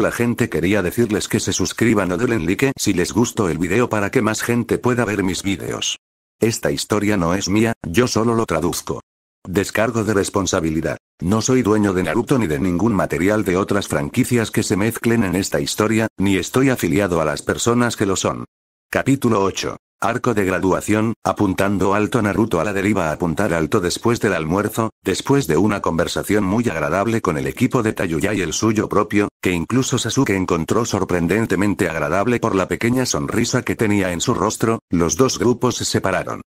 la gente quería decirles que se suscriban o den like si les gustó el video para que más gente pueda ver mis videos. Esta historia no es mía, yo solo lo traduzco. Descargo de responsabilidad. No soy dueño de Naruto ni de ningún material de otras franquicias que se mezclen en esta historia, ni estoy afiliado a las personas que lo son. Capítulo 8. Arco de graduación, apuntando alto Naruto a la deriva a apuntar alto después del almuerzo, después de una conversación muy agradable con el equipo de Tayuya y el suyo propio, que incluso Sasuke encontró sorprendentemente agradable por la pequeña sonrisa que tenía en su rostro, los dos grupos se separaron.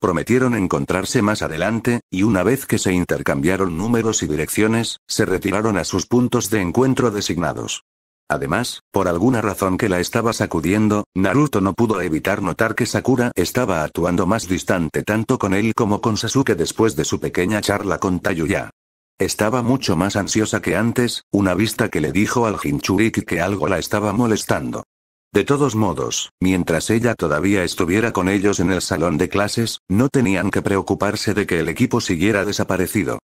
Prometieron encontrarse más adelante, y una vez que se intercambiaron números y direcciones, se retiraron a sus puntos de encuentro designados. Además, por alguna razón que la estaba sacudiendo, Naruto no pudo evitar notar que Sakura estaba actuando más distante tanto con él como con Sasuke después de su pequeña charla con Tayuya. Estaba mucho más ansiosa que antes, una vista que le dijo al Hinchuriki que algo la estaba molestando. De todos modos, mientras ella todavía estuviera con ellos en el salón de clases, no tenían que preocuparse de que el equipo siguiera desaparecido.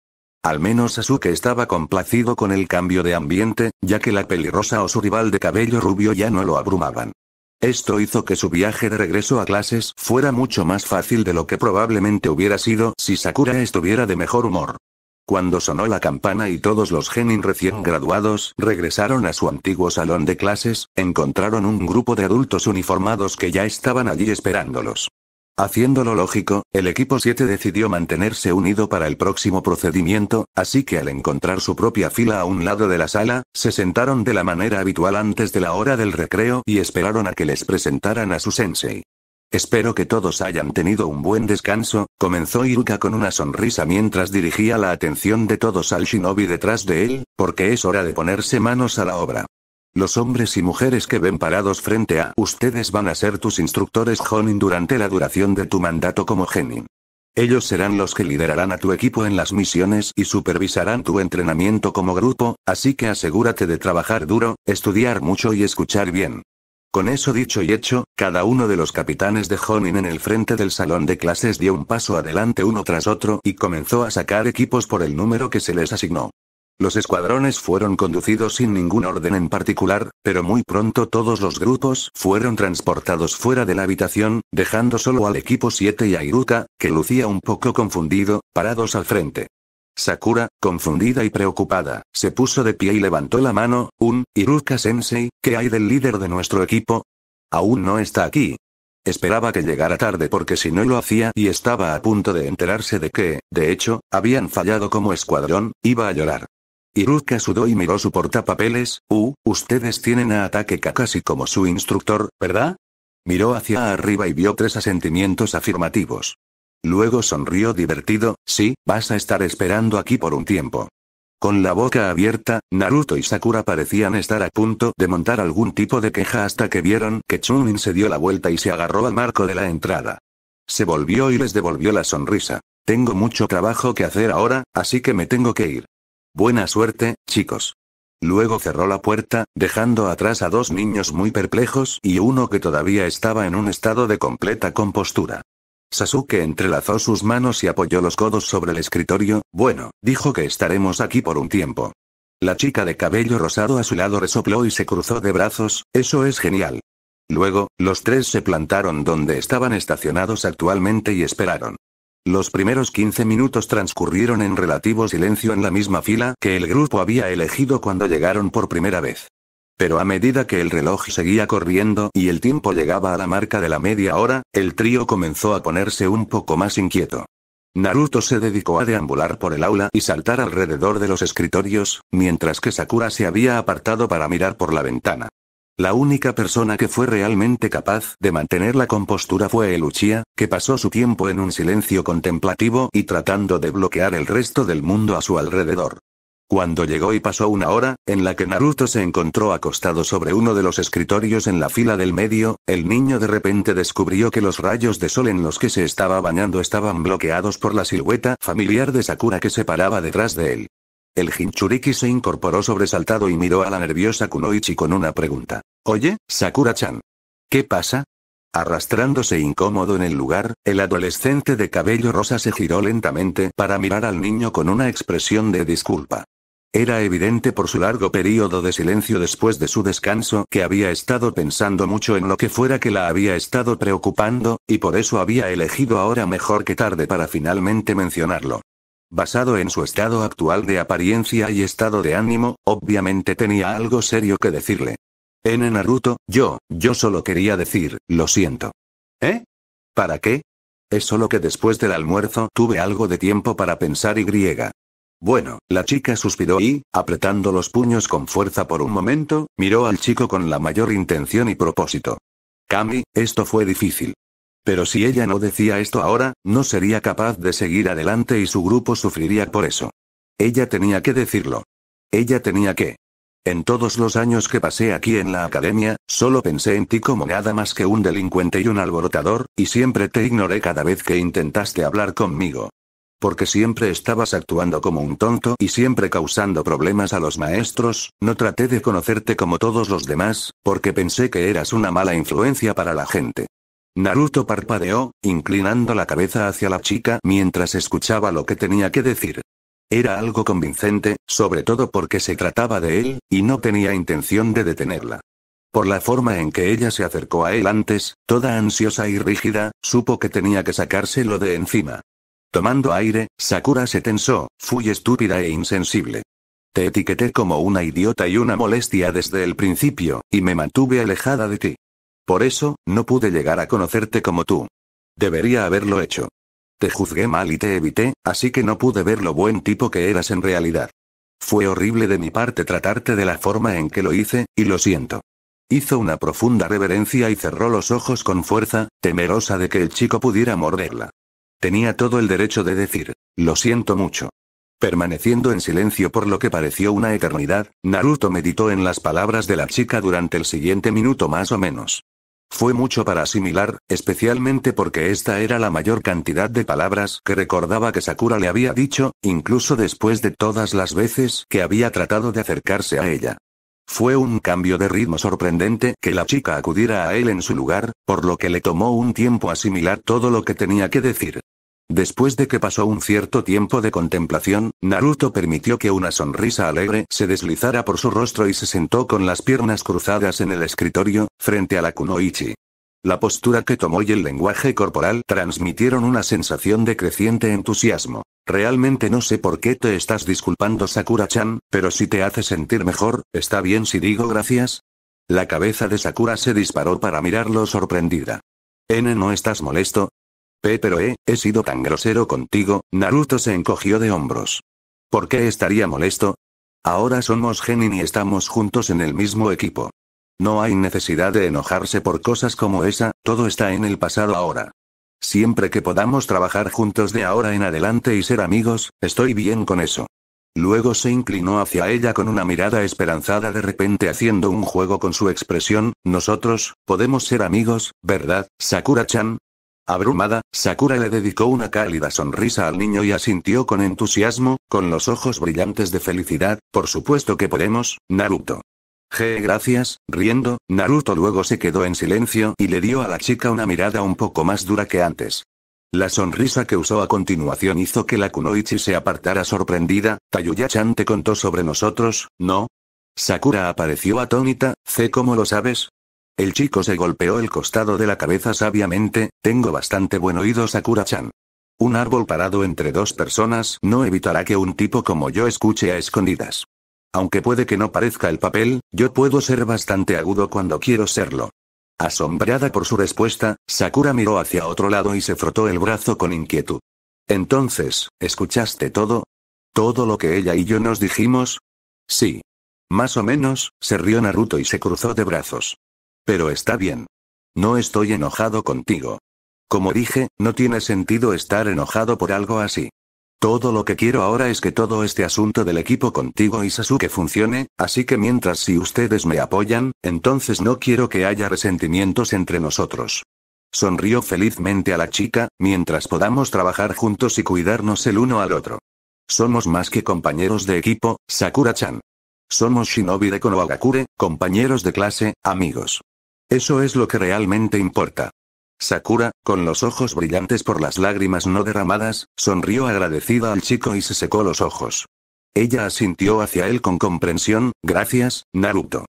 Al menos Asuke estaba complacido con el cambio de ambiente, ya que la pelirrosa o su rival de cabello rubio ya no lo abrumaban. Esto hizo que su viaje de regreso a clases fuera mucho más fácil de lo que probablemente hubiera sido si Sakura estuviera de mejor humor. Cuando sonó la campana y todos los genin recién graduados regresaron a su antiguo salón de clases, encontraron un grupo de adultos uniformados que ya estaban allí esperándolos. Haciéndolo lógico, el equipo 7 decidió mantenerse unido para el próximo procedimiento, así que al encontrar su propia fila a un lado de la sala, se sentaron de la manera habitual antes de la hora del recreo y esperaron a que les presentaran a su sensei. Espero que todos hayan tenido un buen descanso, comenzó Iruka con una sonrisa mientras dirigía la atención de todos al shinobi detrás de él, porque es hora de ponerse manos a la obra. Los hombres y mujeres que ven parados frente a ustedes van a ser tus instructores Jonin durante la duración de tu mandato como Genin. Ellos serán los que liderarán a tu equipo en las misiones y supervisarán tu entrenamiento como grupo, así que asegúrate de trabajar duro, estudiar mucho y escuchar bien. Con eso dicho y hecho, cada uno de los capitanes de Honin en el frente del salón de clases dio un paso adelante uno tras otro y comenzó a sacar equipos por el número que se les asignó. Los escuadrones fueron conducidos sin ningún orden en particular, pero muy pronto todos los grupos fueron transportados fuera de la habitación, dejando solo al equipo 7 y a Iruka, que lucía un poco confundido, parados al frente. Sakura, confundida y preocupada, se puso de pie y levantó la mano, un, Iruka-sensei, ¿qué hay del líder de nuestro equipo? Aún no está aquí, Esperaba que llegara tarde porque si no lo hacía y estaba a punto de enterarse de que, de hecho, habían fallado como escuadrón, iba a llorar. Iruka sudó y miró su portapapeles. Uh, ustedes tienen a Ataque Kakashi como su instructor, ¿verdad? Miró hacia arriba y vio tres asentimientos afirmativos. Luego sonrió divertido, sí, vas a estar esperando aquí por un tiempo. Con la boca abierta, Naruto y Sakura parecían estar a punto de montar algún tipo de queja hasta que vieron que Chunin se dio la vuelta y se agarró al marco de la entrada. Se volvió y les devolvió la sonrisa. Tengo mucho trabajo que hacer ahora, así que me tengo que ir. Buena suerte, chicos. Luego cerró la puerta, dejando atrás a dos niños muy perplejos y uno que todavía estaba en un estado de completa compostura. Sasuke entrelazó sus manos y apoyó los codos sobre el escritorio, bueno, dijo que estaremos aquí por un tiempo. La chica de cabello rosado a su lado resopló y se cruzó de brazos, eso es genial. Luego, los tres se plantaron donde estaban estacionados actualmente y esperaron. Los primeros 15 minutos transcurrieron en relativo silencio en la misma fila que el grupo había elegido cuando llegaron por primera vez. Pero a medida que el reloj seguía corriendo y el tiempo llegaba a la marca de la media hora, el trío comenzó a ponerse un poco más inquieto. Naruto se dedicó a deambular por el aula y saltar alrededor de los escritorios, mientras que Sakura se había apartado para mirar por la ventana. La única persona que fue realmente capaz de mantener la compostura fue Eluchia, que pasó su tiempo en un silencio contemplativo y tratando de bloquear el resto del mundo a su alrededor. Cuando llegó y pasó una hora, en la que Naruto se encontró acostado sobre uno de los escritorios en la fila del medio, el niño de repente descubrió que los rayos de sol en los que se estaba bañando estaban bloqueados por la silueta familiar de Sakura que se paraba detrás de él. El Hinchuriki se incorporó sobresaltado y miró a la nerviosa Kunoichi con una pregunta. Oye, Sakura-chan. ¿Qué pasa? Arrastrándose incómodo en el lugar, el adolescente de cabello rosa se giró lentamente para mirar al niño con una expresión de disculpa. Era evidente por su largo periodo de silencio después de su descanso que había estado pensando mucho en lo que fuera que la había estado preocupando, y por eso había elegido ahora mejor que tarde para finalmente mencionarlo. Basado en su estado actual de apariencia y estado de ánimo, obviamente tenía algo serio que decirle. En Naruto, yo, yo solo quería decir, lo siento. ¿Eh? ¿Para qué? Es solo que después del almuerzo tuve algo de tiempo para pensar y griega. Bueno, la chica suspiró y, apretando los puños con fuerza por un momento, miró al chico con la mayor intención y propósito. Kami, esto fue difícil. Pero si ella no decía esto ahora, no sería capaz de seguir adelante y su grupo sufriría por eso. Ella tenía que decirlo. Ella tenía que. En todos los años que pasé aquí en la academia, solo pensé en ti como nada más que un delincuente y un alborotador, y siempre te ignoré cada vez que intentaste hablar conmigo. Porque siempre estabas actuando como un tonto y siempre causando problemas a los maestros, no traté de conocerte como todos los demás, porque pensé que eras una mala influencia para la gente. Naruto parpadeó, inclinando la cabeza hacia la chica mientras escuchaba lo que tenía que decir. Era algo convincente, sobre todo porque se trataba de él, y no tenía intención de detenerla. Por la forma en que ella se acercó a él antes, toda ansiosa y rígida, supo que tenía que sacárselo de encima. Tomando aire, Sakura se tensó, fui estúpida e insensible. Te etiqueté como una idiota y una molestia desde el principio, y me mantuve alejada de ti. Por eso, no pude llegar a conocerte como tú. Debería haberlo hecho. Te juzgué mal y te evité, así que no pude ver lo buen tipo que eras en realidad. Fue horrible de mi parte tratarte de la forma en que lo hice, y lo siento. Hizo una profunda reverencia y cerró los ojos con fuerza, temerosa de que el chico pudiera morderla. Tenía todo el derecho de decir, lo siento mucho. Permaneciendo en silencio por lo que pareció una eternidad, Naruto meditó en las palabras de la chica durante el siguiente minuto más o menos. Fue mucho para asimilar, especialmente porque esta era la mayor cantidad de palabras que recordaba que Sakura le había dicho, incluso después de todas las veces que había tratado de acercarse a ella. Fue un cambio de ritmo sorprendente que la chica acudiera a él en su lugar, por lo que le tomó un tiempo asimilar todo lo que tenía que decir. Después de que pasó un cierto tiempo de contemplación, Naruto permitió que una sonrisa alegre se deslizara por su rostro y se sentó con las piernas cruzadas en el escritorio, frente a la Kunoichi. La postura que tomó y el lenguaje corporal transmitieron una sensación de creciente entusiasmo. Realmente no sé por qué te estás disculpando Sakura-chan, pero si te hace sentir mejor, ¿está bien si digo gracias? La cabeza de Sakura se disparó para mirarlo sorprendida. N no estás molesto, pero eh, he sido tan grosero contigo, Naruto se encogió de hombros. ¿Por qué estaría molesto? Ahora somos Genin y estamos juntos en el mismo equipo. No hay necesidad de enojarse por cosas como esa, todo está en el pasado ahora. Siempre que podamos trabajar juntos de ahora en adelante y ser amigos, estoy bien con eso. Luego se inclinó hacia ella con una mirada esperanzada de repente haciendo un juego con su expresión, nosotros, podemos ser amigos, ¿verdad, Sakura-chan? Abrumada, Sakura le dedicó una cálida sonrisa al niño y asintió con entusiasmo, con los ojos brillantes de felicidad, por supuesto que podemos, Naruto. ¡G gracias, riendo, Naruto luego se quedó en silencio y le dio a la chica una mirada un poco más dura que antes. La sonrisa que usó a continuación hizo que la Kunoichi se apartara sorprendida, Tayuya-chan te contó sobre nosotros, ¿no? Sakura apareció atónita, ¿C cómo lo sabes? El chico se golpeó el costado de la cabeza sabiamente, tengo bastante buen oído Sakura-chan. Un árbol parado entre dos personas no evitará que un tipo como yo escuche a escondidas. Aunque puede que no parezca el papel, yo puedo ser bastante agudo cuando quiero serlo. Asombrada por su respuesta, Sakura miró hacia otro lado y se frotó el brazo con inquietud. Entonces, ¿escuchaste todo? ¿Todo lo que ella y yo nos dijimos? Sí. Más o menos, se rió Naruto y se cruzó de brazos. Pero está bien. No estoy enojado contigo. Como dije, no tiene sentido estar enojado por algo así. Todo lo que quiero ahora es que todo este asunto del equipo contigo y Sasuke funcione, así que mientras si ustedes me apoyan, entonces no quiero que haya resentimientos entre nosotros. Sonrió felizmente a la chica, mientras podamos trabajar juntos y cuidarnos el uno al otro. Somos más que compañeros de equipo, Sakura-chan. Somos shinobi de Konohagakure, compañeros de clase, amigos. Eso es lo que realmente importa. Sakura, con los ojos brillantes por las lágrimas no derramadas, sonrió agradecida al chico y se secó los ojos. Ella asintió hacia él con comprensión, gracias, Naruto.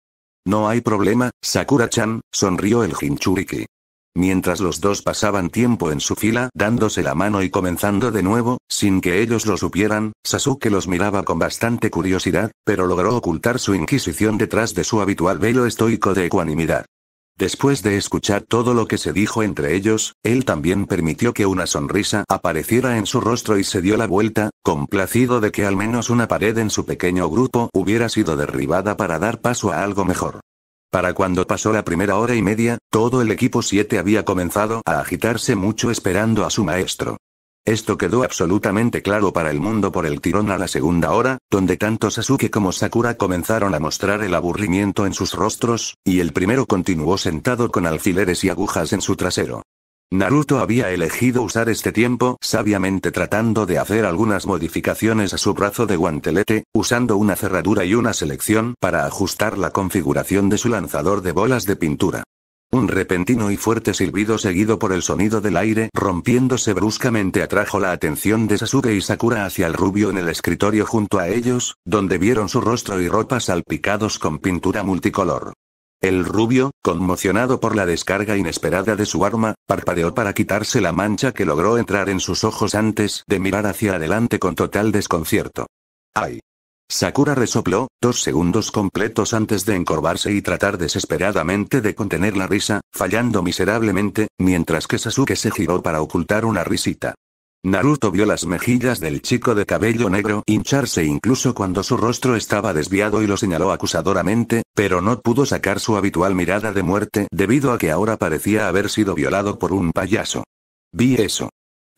No hay problema, Sakura-chan, sonrió el Jinchuriki. Mientras los dos pasaban tiempo en su fila dándose la mano y comenzando de nuevo, sin que ellos lo supieran, Sasuke los miraba con bastante curiosidad, pero logró ocultar su inquisición detrás de su habitual velo estoico de ecuanimidad. Después de escuchar todo lo que se dijo entre ellos, él también permitió que una sonrisa apareciera en su rostro y se dio la vuelta, complacido de que al menos una pared en su pequeño grupo hubiera sido derribada para dar paso a algo mejor. Para cuando pasó la primera hora y media, todo el equipo 7 había comenzado a agitarse mucho esperando a su maestro. Esto quedó absolutamente claro para el mundo por el tirón a la segunda hora, donde tanto Sasuke como Sakura comenzaron a mostrar el aburrimiento en sus rostros, y el primero continuó sentado con alfileres y agujas en su trasero. Naruto había elegido usar este tiempo sabiamente tratando de hacer algunas modificaciones a su brazo de guantelete, usando una cerradura y una selección para ajustar la configuración de su lanzador de bolas de pintura. Un repentino y fuerte silbido seguido por el sonido del aire rompiéndose bruscamente atrajo la atención de Sasuke y Sakura hacia el rubio en el escritorio junto a ellos, donde vieron su rostro y ropa salpicados con pintura multicolor. El rubio, conmocionado por la descarga inesperada de su arma, parpadeó para quitarse la mancha que logró entrar en sus ojos antes de mirar hacia adelante con total desconcierto. ¡Ay! Sakura resopló, dos segundos completos antes de encorvarse y tratar desesperadamente de contener la risa, fallando miserablemente, mientras que Sasuke se giró para ocultar una risita. Naruto vio las mejillas del chico de cabello negro hincharse incluso cuando su rostro estaba desviado y lo señaló acusadoramente, pero no pudo sacar su habitual mirada de muerte debido a que ahora parecía haber sido violado por un payaso. Vi eso.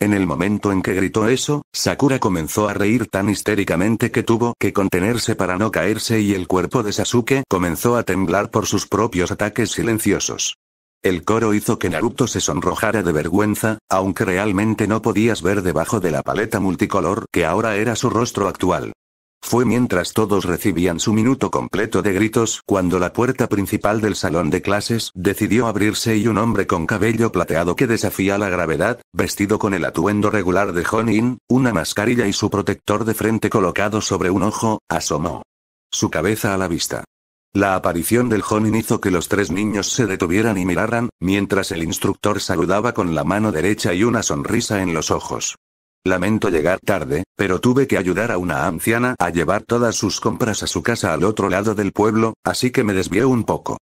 En el momento en que gritó eso, Sakura comenzó a reír tan histéricamente que tuvo que contenerse para no caerse y el cuerpo de Sasuke comenzó a temblar por sus propios ataques silenciosos. El coro hizo que Naruto se sonrojara de vergüenza, aunque realmente no podías ver debajo de la paleta multicolor que ahora era su rostro actual. Fue mientras todos recibían su minuto completo de gritos cuando la puerta principal del salón de clases decidió abrirse y un hombre con cabello plateado que desafía la gravedad, vestido con el atuendo regular de Honin, una mascarilla y su protector de frente colocado sobre un ojo, asomó. Su cabeza a la vista. La aparición del Honin hizo que los tres niños se detuvieran y miraran, mientras el instructor saludaba con la mano derecha y una sonrisa en los ojos. Lamento llegar tarde, pero tuve que ayudar a una anciana a llevar todas sus compras a su casa al otro lado del pueblo, así que me desvié un poco.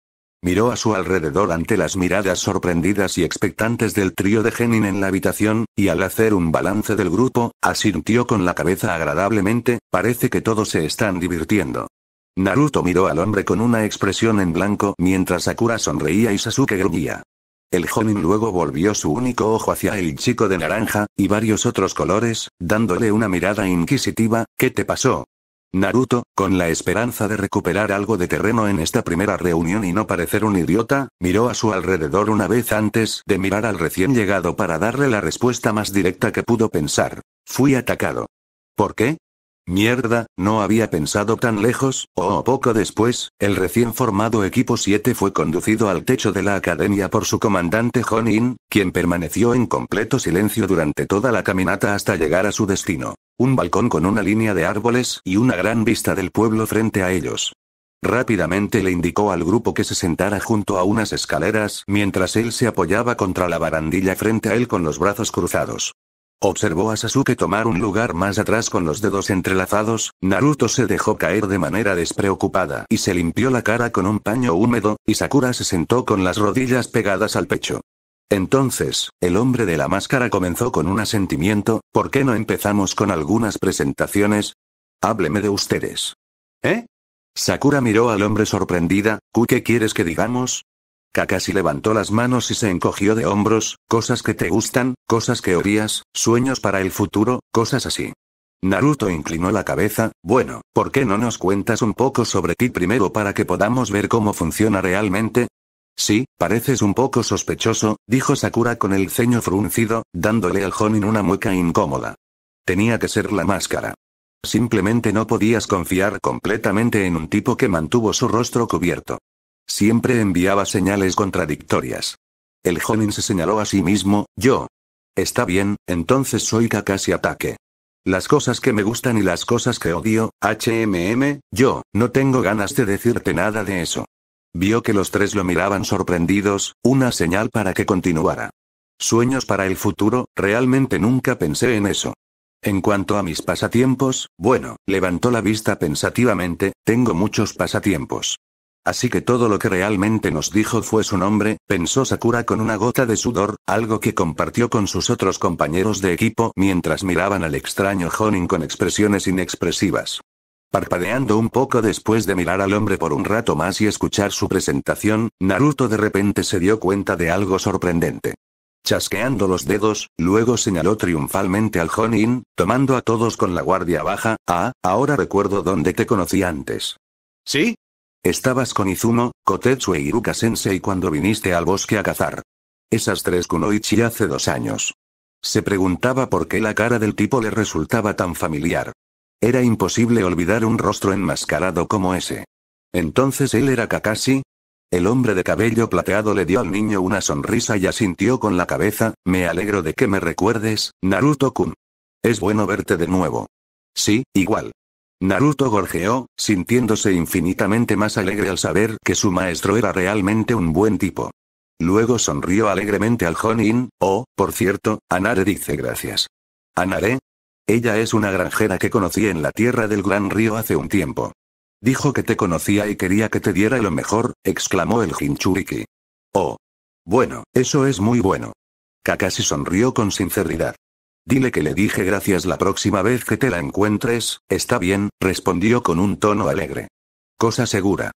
Miró a su alrededor ante las miradas sorprendidas y expectantes del trío de Genin en la habitación, y al hacer un balance del grupo, asintió con la cabeza agradablemente, parece que todos se están divirtiendo. Naruto miró al hombre con una expresión en blanco mientras Sakura sonreía y Sasuke gruñía. El joven luego volvió su único ojo hacia el chico de naranja, y varios otros colores, dándole una mirada inquisitiva, ¿qué te pasó? Naruto, con la esperanza de recuperar algo de terreno en esta primera reunión y no parecer un idiota, miró a su alrededor una vez antes de mirar al recién llegado para darle la respuesta más directa que pudo pensar. Fui atacado. ¿Por qué? Mierda, no había pensado tan lejos, o poco después, el recién formado equipo 7 fue conducido al techo de la academia por su comandante Honin, quien permaneció en completo silencio durante toda la caminata hasta llegar a su destino. Un balcón con una línea de árboles y una gran vista del pueblo frente a ellos. Rápidamente le indicó al grupo que se sentara junto a unas escaleras mientras él se apoyaba contra la barandilla frente a él con los brazos cruzados. Observó a Sasuke tomar un lugar más atrás con los dedos entrelazados, Naruto se dejó caer de manera despreocupada y se limpió la cara con un paño húmedo, y Sakura se sentó con las rodillas pegadas al pecho. Entonces, el hombre de la máscara comenzó con un asentimiento, ¿por qué no empezamos con algunas presentaciones? Hábleme de ustedes. ¿Eh? Sakura miró al hombre sorprendida, ¿qué quieres que digamos? Casi levantó las manos y se encogió de hombros, cosas que te gustan, cosas que odias, sueños para el futuro, cosas así. Naruto inclinó la cabeza, bueno, ¿por qué no nos cuentas un poco sobre ti primero para que podamos ver cómo funciona realmente? Sí, pareces un poco sospechoso, dijo Sakura con el ceño fruncido, dándole al Jonin una mueca incómoda. Tenía que ser la máscara. Simplemente no podías confiar completamente en un tipo que mantuvo su rostro cubierto. Siempre enviaba señales contradictorias. El joven se señaló a sí mismo, yo. Está bien, entonces soy Kakashi Ataque. Las cosas que me gustan y las cosas que odio, HMM, yo, no tengo ganas de decirte nada de eso. Vio que los tres lo miraban sorprendidos, una señal para que continuara. Sueños para el futuro, realmente nunca pensé en eso. En cuanto a mis pasatiempos, bueno, levantó la vista pensativamente, tengo muchos pasatiempos. Así que todo lo que realmente nos dijo fue su nombre, pensó Sakura con una gota de sudor, algo que compartió con sus otros compañeros de equipo mientras miraban al extraño Honin con expresiones inexpresivas. Parpadeando un poco después de mirar al hombre por un rato más y escuchar su presentación, Naruto de repente se dio cuenta de algo sorprendente. Chasqueando los dedos, luego señaló triunfalmente al Honin, tomando a todos con la guardia baja, ah, ahora recuerdo dónde te conocí antes. ¿Sí? Estabas con Izumo, Kotetsu e Iruka-sensei cuando viniste al bosque a cazar. Esas tres kunoichi hace dos años. Se preguntaba por qué la cara del tipo le resultaba tan familiar. Era imposible olvidar un rostro enmascarado como ese. Entonces él era Kakashi. El hombre de cabello plateado le dio al niño una sonrisa y asintió con la cabeza, me alegro de que me recuerdes, Naruto-kun. Es bueno verte de nuevo. Sí, igual. Naruto gorjeó, sintiéndose infinitamente más alegre al saber que su maestro era realmente un buen tipo. Luego sonrió alegremente al Jonin, oh, por cierto, Anare dice gracias. ¿Anare? Ella es una granjera que conocí en la tierra del gran río hace un tiempo. Dijo que te conocía y quería que te diera lo mejor, exclamó el Jinchuriki. Oh. Bueno, eso es muy bueno. Kakashi sonrió con sinceridad. Dile que le dije gracias la próxima vez que te la encuentres, está bien, respondió con un tono alegre. Cosa segura.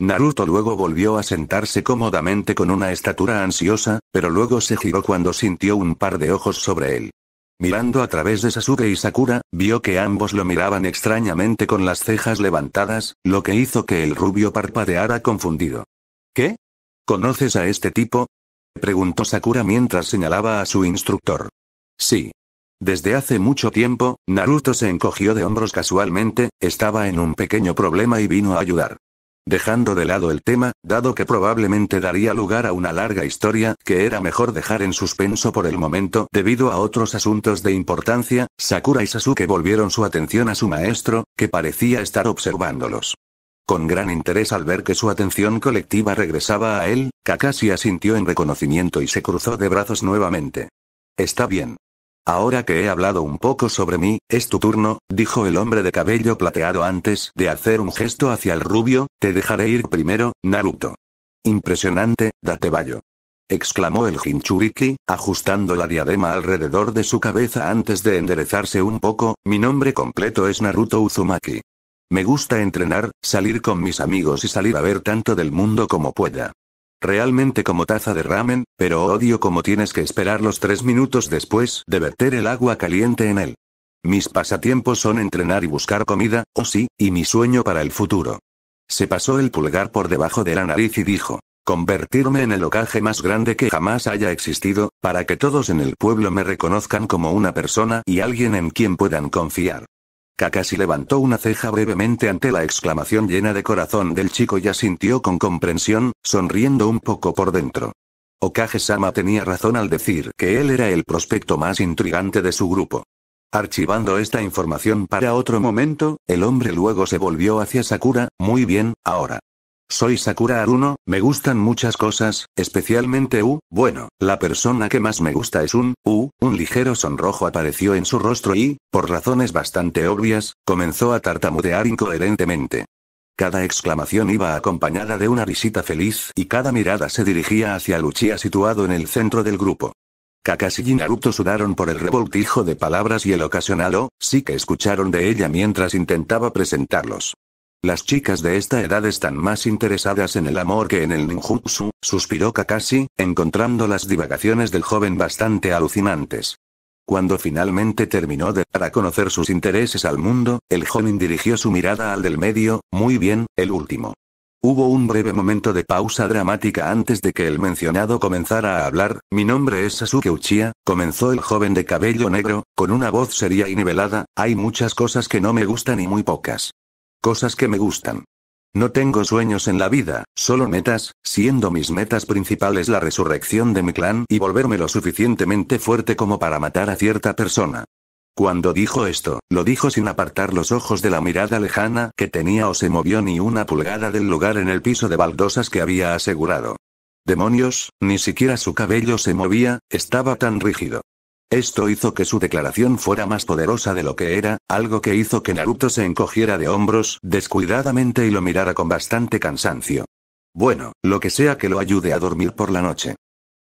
Naruto luego volvió a sentarse cómodamente con una estatura ansiosa, pero luego se giró cuando sintió un par de ojos sobre él. Mirando a través de Sasuke y Sakura, vio que ambos lo miraban extrañamente con las cejas levantadas, lo que hizo que el rubio parpadeara confundido. ¿Qué? ¿Conoces a este tipo? preguntó Sakura mientras señalaba a su instructor. Sí. Desde hace mucho tiempo, Naruto se encogió de hombros casualmente, estaba en un pequeño problema y vino a ayudar. Dejando de lado el tema, dado que probablemente daría lugar a una larga historia, que era mejor dejar en suspenso por el momento debido a otros asuntos de importancia, Sakura y Sasuke volvieron su atención a su maestro, que parecía estar observándolos. Con gran interés al ver que su atención colectiva regresaba a él, Kakashi asintió en reconocimiento y se cruzó de brazos nuevamente. Está bien. Ahora que he hablado un poco sobre mí, es tu turno, dijo el hombre de cabello plateado antes de hacer un gesto hacia el rubio, te dejaré ir primero, Naruto. Impresionante, date vallo. exclamó el Jinchuriki, ajustando la diadema alrededor de su cabeza antes de enderezarse un poco, mi nombre completo es Naruto Uzumaki. Me gusta entrenar, salir con mis amigos y salir a ver tanto del mundo como pueda. Realmente como taza de ramen, pero odio como tienes que esperar los tres minutos después de verter el agua caliente en él. Mis pasatiempos son entrenar y buscar comida, o oh sí, y mi sueño para el futuro. Se pasó el pulgar por debajo de la nariz y dijo, convertirme en el ocaje más grande que jamás haya existido, para que todos en el pueblo me reconozcan como una persona y alguien en quien puedan confiar. Kakashi levantó una ceja brevemente ante la exclamación llena de corazón del chico y asintió con comprensión, sonriendo un poco por dentro. Okage-sama tenía razón al decir que él era el prospecto más intrigante de su grupo. Archivando esta información para otro momento, el hombre luego se volvió hacia Sakura, muy bien, ahora. Soy Sakura Aruno, me gustan muchas cosas, especialmente U, bueno, la persona que más me gusta es un, U, un ligero sonrojo apareció en su rostro y, por razones bastante obvias, comenzó a tartamudear incoherentemente. Cada exclamación iba acompañada de una risita feliz y cada mirada se dirigía hacia Luchia situado en el centro del grupo. Kakashi y Naruto sudaron por el revoltijo de palabras y el ocasional O, sí que escucharon de ella mientras intentaba presentarlos. Las chicas de esta edad están más interesadas en el amor que en el ninjutsu, suspiró Kakashi, encontrando las divagaciones del joven bastante alucinantes. Cuando finalmente terminó de dar a conocer sus intereses al mundo, el joven dirigió su mirada al del medio, muy bien, el último. Hubo un breve momento de pausa dramática antes de que el mencionado comenzara a hablar. Mi nombre es Sasuke Uchiha, comenzó el joven de cabello negro, con una voz seria y nivelada, hay muchas cosas que no me gustan y muy pocas cosas que me gustan. No tengo sueños en la vida, solo metas, siendo mis metas principales la resurrección de mi clan y volverme lo suficientemente fuerte como para matar a cierta persona. Cuando dijo esto, lo dijo sin apartar los ojos de la mirada lejana que tenía o se movió ni una pulgada del lugar en el piso de baldosas que había asegurado. Demonios, ni siquiera su cabello se movía, estaba tan rígido. Esto hizo que su declaración fuera más poderosa de lo que era, algo que hizo que Naruto se encogiera de hombros descuidadamente y lo mirara con bastante cansancio. Bueno, lo que sea que lo ayude a dormir por la noche.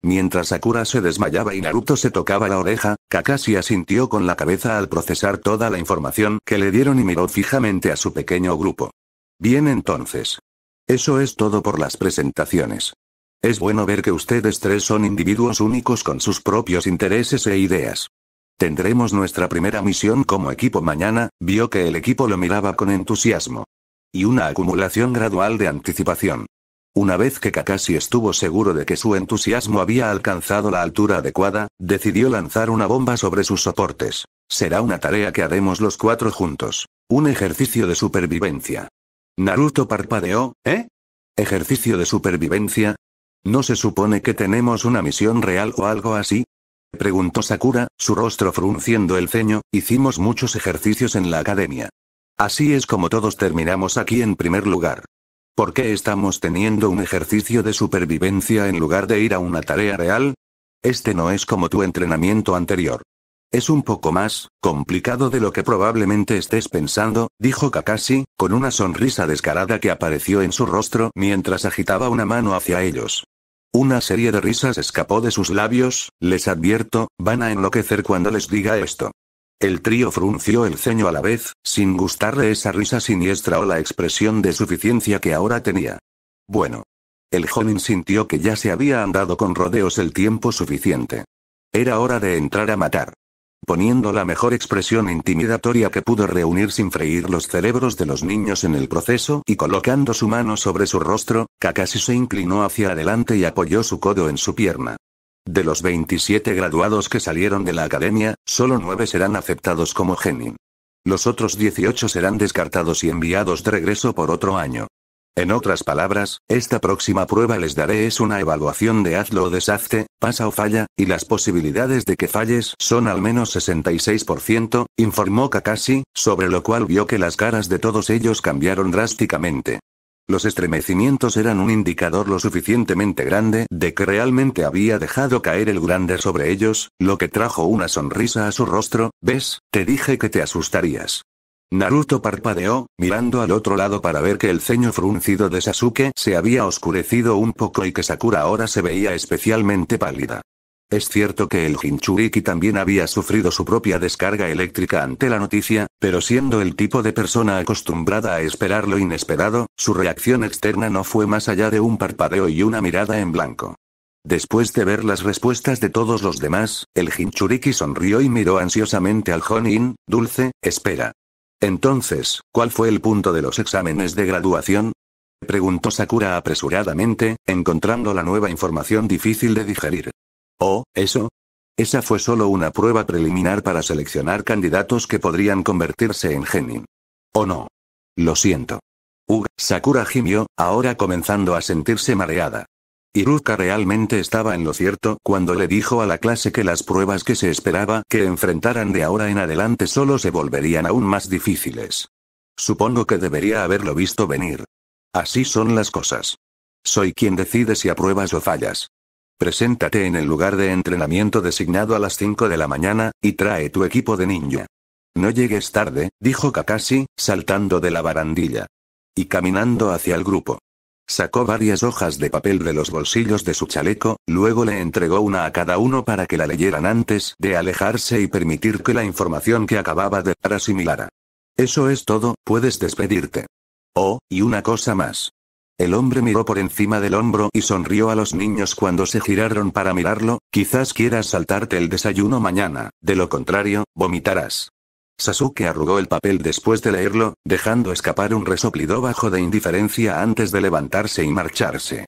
Mientras Sakura se desmayaba y Naruto se tocaba la oreja, Kakashi asintió con la cabeza al procesar toda la información que le dieron y miró fijamente a su pequeño grupo. Bien entonces. Eso es todo por las presentaciones. Es bueno ver que ustedes tres son individuos únicos con sus propios intereses e ideas. Tendremos nuestra primera misión como equipo mañana, vio que el equipo lo miraba con entusiasmo. Y una acumulación gradual de anticipación. Una vez que Kakashi estuvo seguro de que su entusiasmo había alcanzado la altura adecuada, decidió lanzar una bomba sobre sus soportes. Será una tarea que haremos los cuatro juntos. Un ejercicio de supervivencia. Naruto parpadeó, ¿eh? ¿Ejercicio de supervivencia? ¿No se supone que tenemos una misión real o algo así? Preguntó Sakura, su rostro frunciendo el ceño, hicimos muchos ejercicios en la academia. Así es como todos terminamos aquí en primer lugar. ¿Por qué estamos teniendo un ejercicio de supervivencia en lugar de ir a una tarea real? Este no es como tu entrenamiento anterior. Es un poco más complicado de lo que probablemente estés pensando, dijo Kakashi, con una sonrisa descarada que apareció en su rostro mientras agitaba una mano hacia ellos. Una serie de risas escapó de sus labios, les advierto, van a enloquecer cuando les diga esto. El trío frunció el ceño a la vez, sin gustarle esa risa siniestra o la expresión de suficiencia que ahora tenía. Bueno. El joven sintió que ya se había andado con rodeos el tiempo suficiente. Era hora de entrar a matar poniendo la mejor expresión intimidatoria que pudo reunir sin freír los cerebros de los niños en el proceso, y colocando su mano sobre su rostro, Kakashi se inclinó hacia adelante y apoyó su codo en su pierna. De los 27 graduados que salieron de la academia, solo 9 serán aceptados como genin. Los otros 18 serán descartados y enviados de regreso por otro año. En otras palabras, esta próxima prueba les daré es una evaluación de hazlo o deshazte, pasa o falla, y las posibilidades de que falles son al menos 66%, informó Kakashi, sobre lo cual vio que las caras de todos ellos cambiaron drásticamente. Los estremecimientos eran un indicador lo suficientemente grande de que realmente había dejado caer el grande sobre ellos, lo que trajo una sonrisa a su rostro, ¿ves? Te dije que te asustarías. Naruto parpadeó, mirando al otro lado para ver que el ceño fruncido de Sasuke se había oscurecido un poco y que Sakura ahora se veía especialmente pálida. Es cierto que el Hinchuriki también había sufrido su propia descarga eléctrica ante la noticia, pero siendo el tipo de persona acostumbrada a esperar lo inesperado, su reacción externa no fue más allá de un parpadeo y una mirada en blanco. Después de ver las respuestas de todos los demás, el Hinchuriki sonrió y miró ansiosamente al Honin, dulce, espera. Entonces, ¿cuál fue el punto de los exámenes de graduación? Preguntó Sakura apresuradamente, encontrando la nueva información difícil de digerir. ¿Oh, eso? Esa fue solo una prueba preliminar para seleccionar candidatos que podrían convertirse en genin. ¿O no? Lo siento. Ugh, Sakura gimió, ahora comenzando a sentirse mareada. Iruka realmente estaba en lo cierto cuando le dijo a la clase que las pruebas que se esperaba que enfrentaran de ahora en adelante solo se volverían aún más difíciles. Supongo que debería haberlo visto venir. Así son las cosas. Soy quien decide si apruebas o fallas. Preséntate en el lugar de entrenamiento designado a las 5 de la mañana, y trae tu equipo de ninja. No llegues tarde, dijo Kakashi, saltando de la barandilla. Y caminando hacia el grupo. Sacó varias hojas de papel de los bolsillos de su chaleco, luego le entregó una a cada uno para que la leyeran antes de alejarse y permitir que la información que acababa de dar asimilara. Eso es todo, puedes despedirte. Oh, y una cosa más. El hombre miró por encima del hombro y sonrió a los niños cuando se giraron para mirarlo, quizás quieras saltarte el desayuno mañana, de lo contrario, vomitarás. Sasuke arrugó el papel después de leerlo, dejando escapar un resoplido bajo de indiferencia antes de levantarse y marcharse.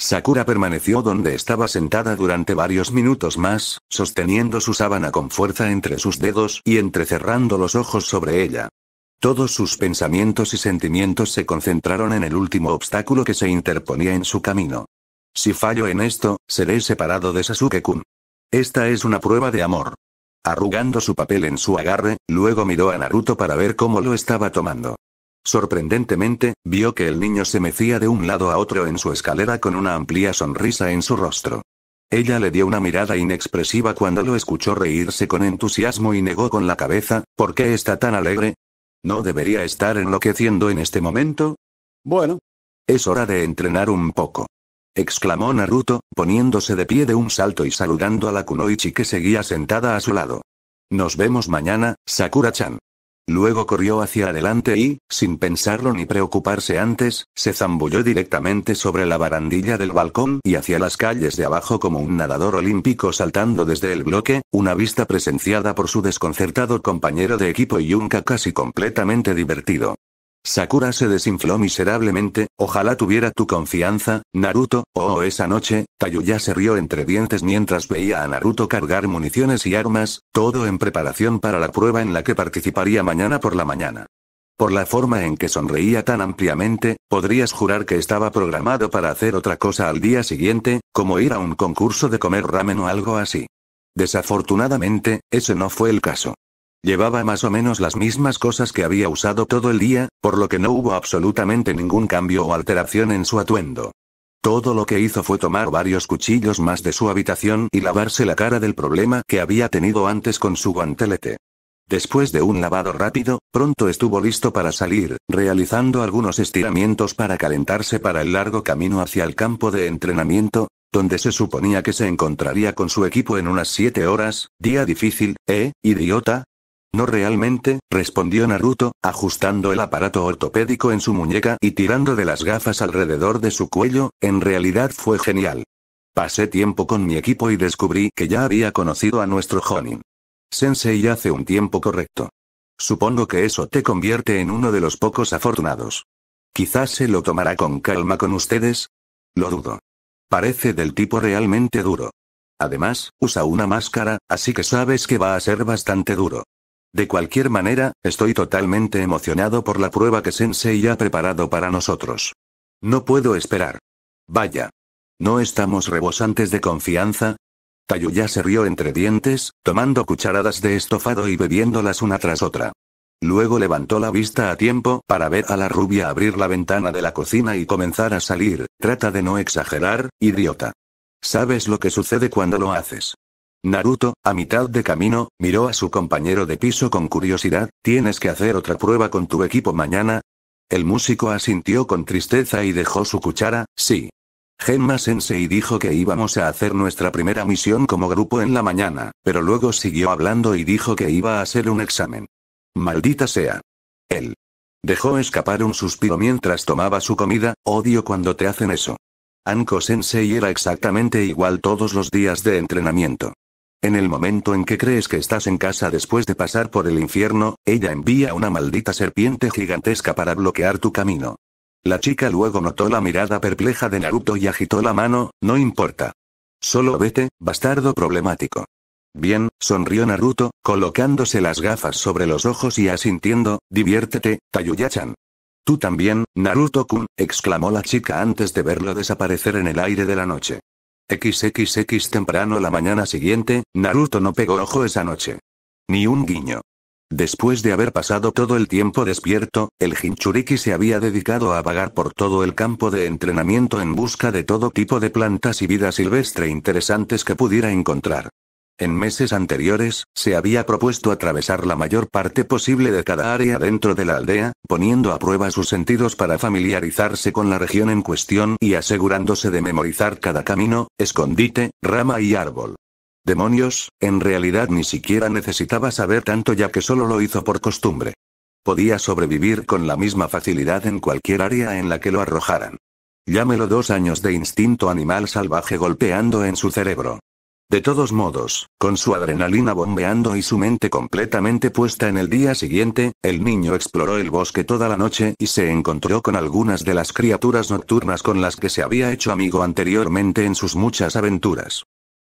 Sakura permaneció donde estaba sentada durante varios minutos más, sosteniendo su sábana con fuerza entre sus dedos y entrecerrando los ojos sobre ella. Todos sus pensamientos y sentimientos se concentraron en el último obstáculo que se interponía en su camino. Si fallo en esto, seré separado de Sasuke-kun. Esta es una prueba de amor arrugando su papel en su agarre, luego miró a Naruto para ver cómo lo estaba tomando. Sorprendentemente, vio que el niño se mecía de un lado a otro en su escalera con una amplia sonrisa en su rostro. Ella le dio una mirada inexpresiva cuando lo escuchó reírse con entusiasmo y negó con la cabeza, ¿por qué está tan alegre? ¿No debería estar enloqueciendo en este momento? Bueno. Es hora de entrenar un poco exclamó Naruto, poniéndose de pie de un salto y saludando a la Kunoichi que seguía sentada a su lado. Nos vemos mañana, Sakura-chan. Luego corrió hacia adelante y, sin pensarlo ni preocuparse antes, se zambulló directamente sobre la barandilla del balcón y hacia las calles de abajo como un nadador olímpico saltando desde el bloque, una vista presenciada por su desconcertado compañero de equipo y un casi completamente divertido. Sakura se desinfló miserablemente, ojalá tuviera tu confianza, Naruto, oh, oh esa noche, Tayuya se rió entre dientes mientras veía a Naruto cargar municiones y armas, todo en preparación para la prueba en la que participaría mañana por la mañana. Por la forma en que sonreía tan ampliamente, podrías jurar que estaba programado para hacer otra cosa al día siguiente, como ir a un concurso de comer ramen o algo así. Desafortunadamente, ese no fue el caso. Llevaba más o menos las mismas cosas que había usado todo el día, por lo que no hubo absolutamente ningún cambio o alteración en su atuendo. Todo lo que hizo fue tomar varios cuchillos más de su habitación y lavarse la cara del problema que había tenido antes con su guantelete. Después de un lavado rápido, pronto estuvo listo para salir, realizando algunos estiramientos para calentarse para el largo camino hacia el campo de entrenamiento, donde se suponía que se encontraría con su equipo en unas 7 horas, día difícil, ¿eh, idiota? No realmente, respondió Naruto, ajustando el aparato ortopédico en su muñeca y tirando de las gafas alrededor de su cuello, en realidad fue genial. Pasé tiempo con mi equipo y descubrí que ya había conocido a nuestro Jonin. Sensei hace un tiempo correcto. Supongo que eso te convierte en uno de los pocos afortunados. Quizás se lo tomará con calma con ustedes. Lo dudo. Parece del tipo realmente duro. Además, usa una máscara, así que sabes que va a ser bastante duro. De cualquier manera, estoy totalmente emocionado por la prueba que Sensei ha preparado para nosotros. No puedo esperar. Vaya. ¿No estamos rebosantes de confianza? Tayuya se rió entre dientes, tomando cucharadas de estofado y bebiéndolas una tras otra. Luego levantó la vista a tiempo para ver a la rubia abrir la ventana de la cocina y comenzar a salir, trata de no exagerar, idiota. Sabes lo que sucede cuando lo haces. Naruto, a mitad de camino, miró a su compañero de piso con curiosidad, ¿tienes que hacer otra prueba con tu equipo mañana? El músico asintió con tristeza y dejó su cuchara, sí. Genma Sensei dijo que íbamos a hacer nuestra primera misión como grupo en la mañana, pero luego siguió hablando y dijo que iba a hacer un examen. Maldita sea. Él. Dejó escapar un suspiro mientras tomaba su comida, odio cuando te hacen eso. Anko Sensei era exactamente igual todos los días de entrenamiento. En el momento en que crees que estás en casa después de pasar por el infierno, ella envía una maldita serpiente gigantesca para bloquear tu camino. La chica luego notó la mirada perpleja de Naruto y agitó la mano, no importa. Solo vete, bastardo problemático. Bien, sonrió Naruto, colocándose las gafas sobre los ojos y asintiendo, diviértete, Tayuya-chan. Tú también, Naruto-kun, exclamó la chica antes de verlo desaparecer en el aire de la noche. XXX temprano la mañana siguiente, Naruto no pegó ojo esa noche. Ni un guiño. Después de haber pasado todo el tiempo despierto, el Hinchuriki se había dedicado a vagar por todo el campo de entrenamiento en busca de todo tipo de plantas y vida silvestre interesantes que pudiera encontrar. En meses anteriores, se había propuesto atravesar la mayor parte posible de cada área dentro de la aldea, poniendo a prueba sus sentidos para familiarizarse con la región en cuestión y asegurándose de memorizar cada camino, escondite, rama y árbol. Demonios, en realidad ni siquiera necesitaba saber tanto ya que solo lo hizo por costumbre. Podía sobrevivir con la misma facilidad en cualquier área en la que lo arrojaran. Llámelo dos años de instinto animal salvaje golpeando en su cerebro. De todos modos, con su adrenalina bombeando y su mente completamente puesta en el día siguiente, el niño exploró el bosque toda la noche y se encontró con algunas de las criaturas nocturnas con las que se había hecho amigo anteriormente en sus muchas aventuras.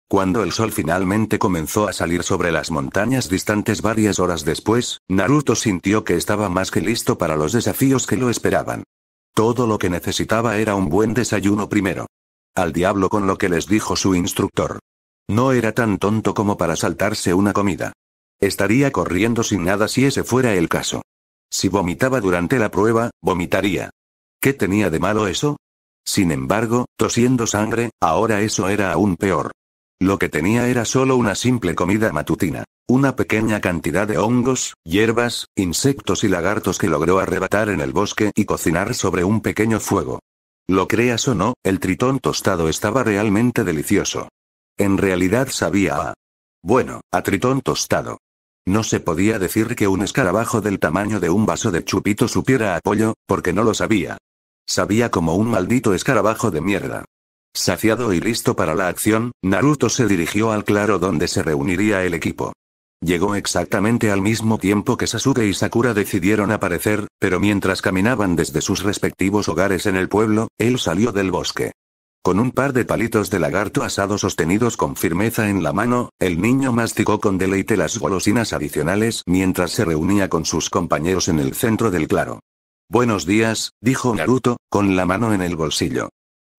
Cuando el sol finalmente comenzó a salir sobre las montañas distantes varias horas después, Naruto sintió que estaba más que listo para los desafíos que lo esperaban. Todo lo que necesitaba era un buen desayuno primero. Al diablo con lo que les dijo su instructor. No era tan tonto como para saltarse una comida. Estaría corriendo sin nada si ese fuera el caso. Si vomitaba durante la prueba, vomitaría. ¿Qué tenía de malo eso? Sin embargo, tosiendo sangre, ahora eso era aún peor. Lo que tenía era solo una simple comida matutina. Una pequeña cantidad de hongos, hierbas, insectos y lagartos que logró arrebatar en el bosque y cocinar sobre un pequeño fuego. Lo creas o no, el tritón tostado estaba realmente delicioso. En realidad sabía a... Bueno, a tritón tostado. No se podía decir que un escarabajo del tamaño de un vaso de chupito supiera a pollo, porque no lo sabía. Sabía como un maldito escarabajo de mierda. Saciado y listo para la acción, Naruto se dirigió al claro donde se reuniría el equipo. Llegó exactamente al mismo tiempo que Sasuke y Sakura decidieron aparecer, pero mientras caminaban desde sus respectivos hogares en el pueblo, él salió del bosque. Con un par de palitos de lagarto asado sostenidos con firmeza en la mano, el niño masticó con deleite las golosinas adicionales mientras se reunía con sus compañeros en el centro del claro. Buenos días, dijo Naruto, con la mano en el bolsillo.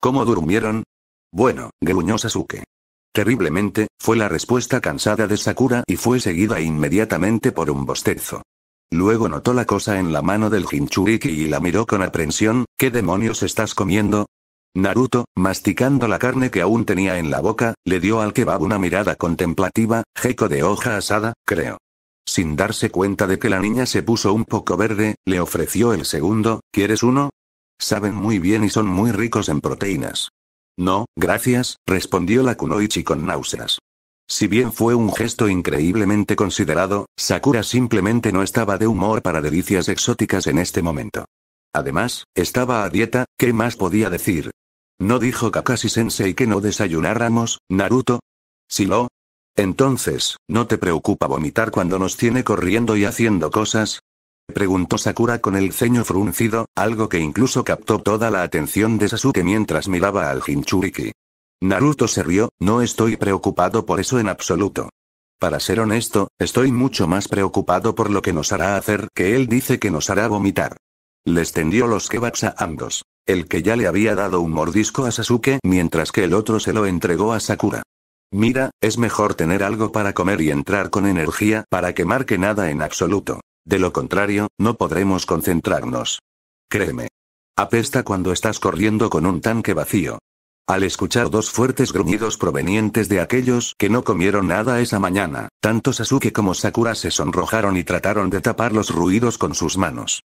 ¿Cómo durmieron? Bueno, gruñó Sasuke. Terriblemente, fue la respuesta cansada de Sakura y fue seguida inmediatamente por un bostezo. Luego notó la cosa en la mano del Hinchuriki y la miró con aprensión, ¿qué demonios estás comiendo? Naruto, masticando la carne que aún tenía en la boca, le dio al kebab una mirada contemplativa, jeco de hoja asada, creo. Sin darse cuenta de que la niña se puso un poco verde, le ofreció el segundo, ¿quieres uno? Saben muy bien y son muy ricos en proteínas. No, gracias, respondió la kunoichi con náuseas. Si bien fue un gesto increíblemente considerado, Sakura simplemente no estaba de humor para delicias exóticas en este momento. Además, estaba a dieta, ¿qué más podía decir? ¿No dijo Kakashi-sensei que no desayunáramos, Naruto? Si lo. Entonces, ¿no te preocupa vomitar cuando nos tiene corriendo y haciendo cosas? Preguntó Sakura con el ceño fruncido, algo que incluso captó toda la atención de Sasuke mientras miraba al Hinchuriki. Naruto se rió, no estoy preocupado por eso en absoluto. Para ser honesto, estoy mucho más preocupado por lo que nos hará hacer que él dice que nos hará vomitar. Les tendió los kebabs a ambos. El que ya le había dado un mordisco a Sasuke mientras que el otro se lo entregó a Sakura. Mira, es mejor tener algo para comer y entrar con energía para que marque nada en absoluto. De lo contrario, no podremos concentrarnos. Créeme. Apesta cuando estás corriendo con un tanque vacío. Al escuchar dos fuertes gruñidos provenientes de aquellos que no comieron nada esa mañana, tanto Sasuke como Sakura se sonrojaron y trataron de tapar los ruidos con sus manos.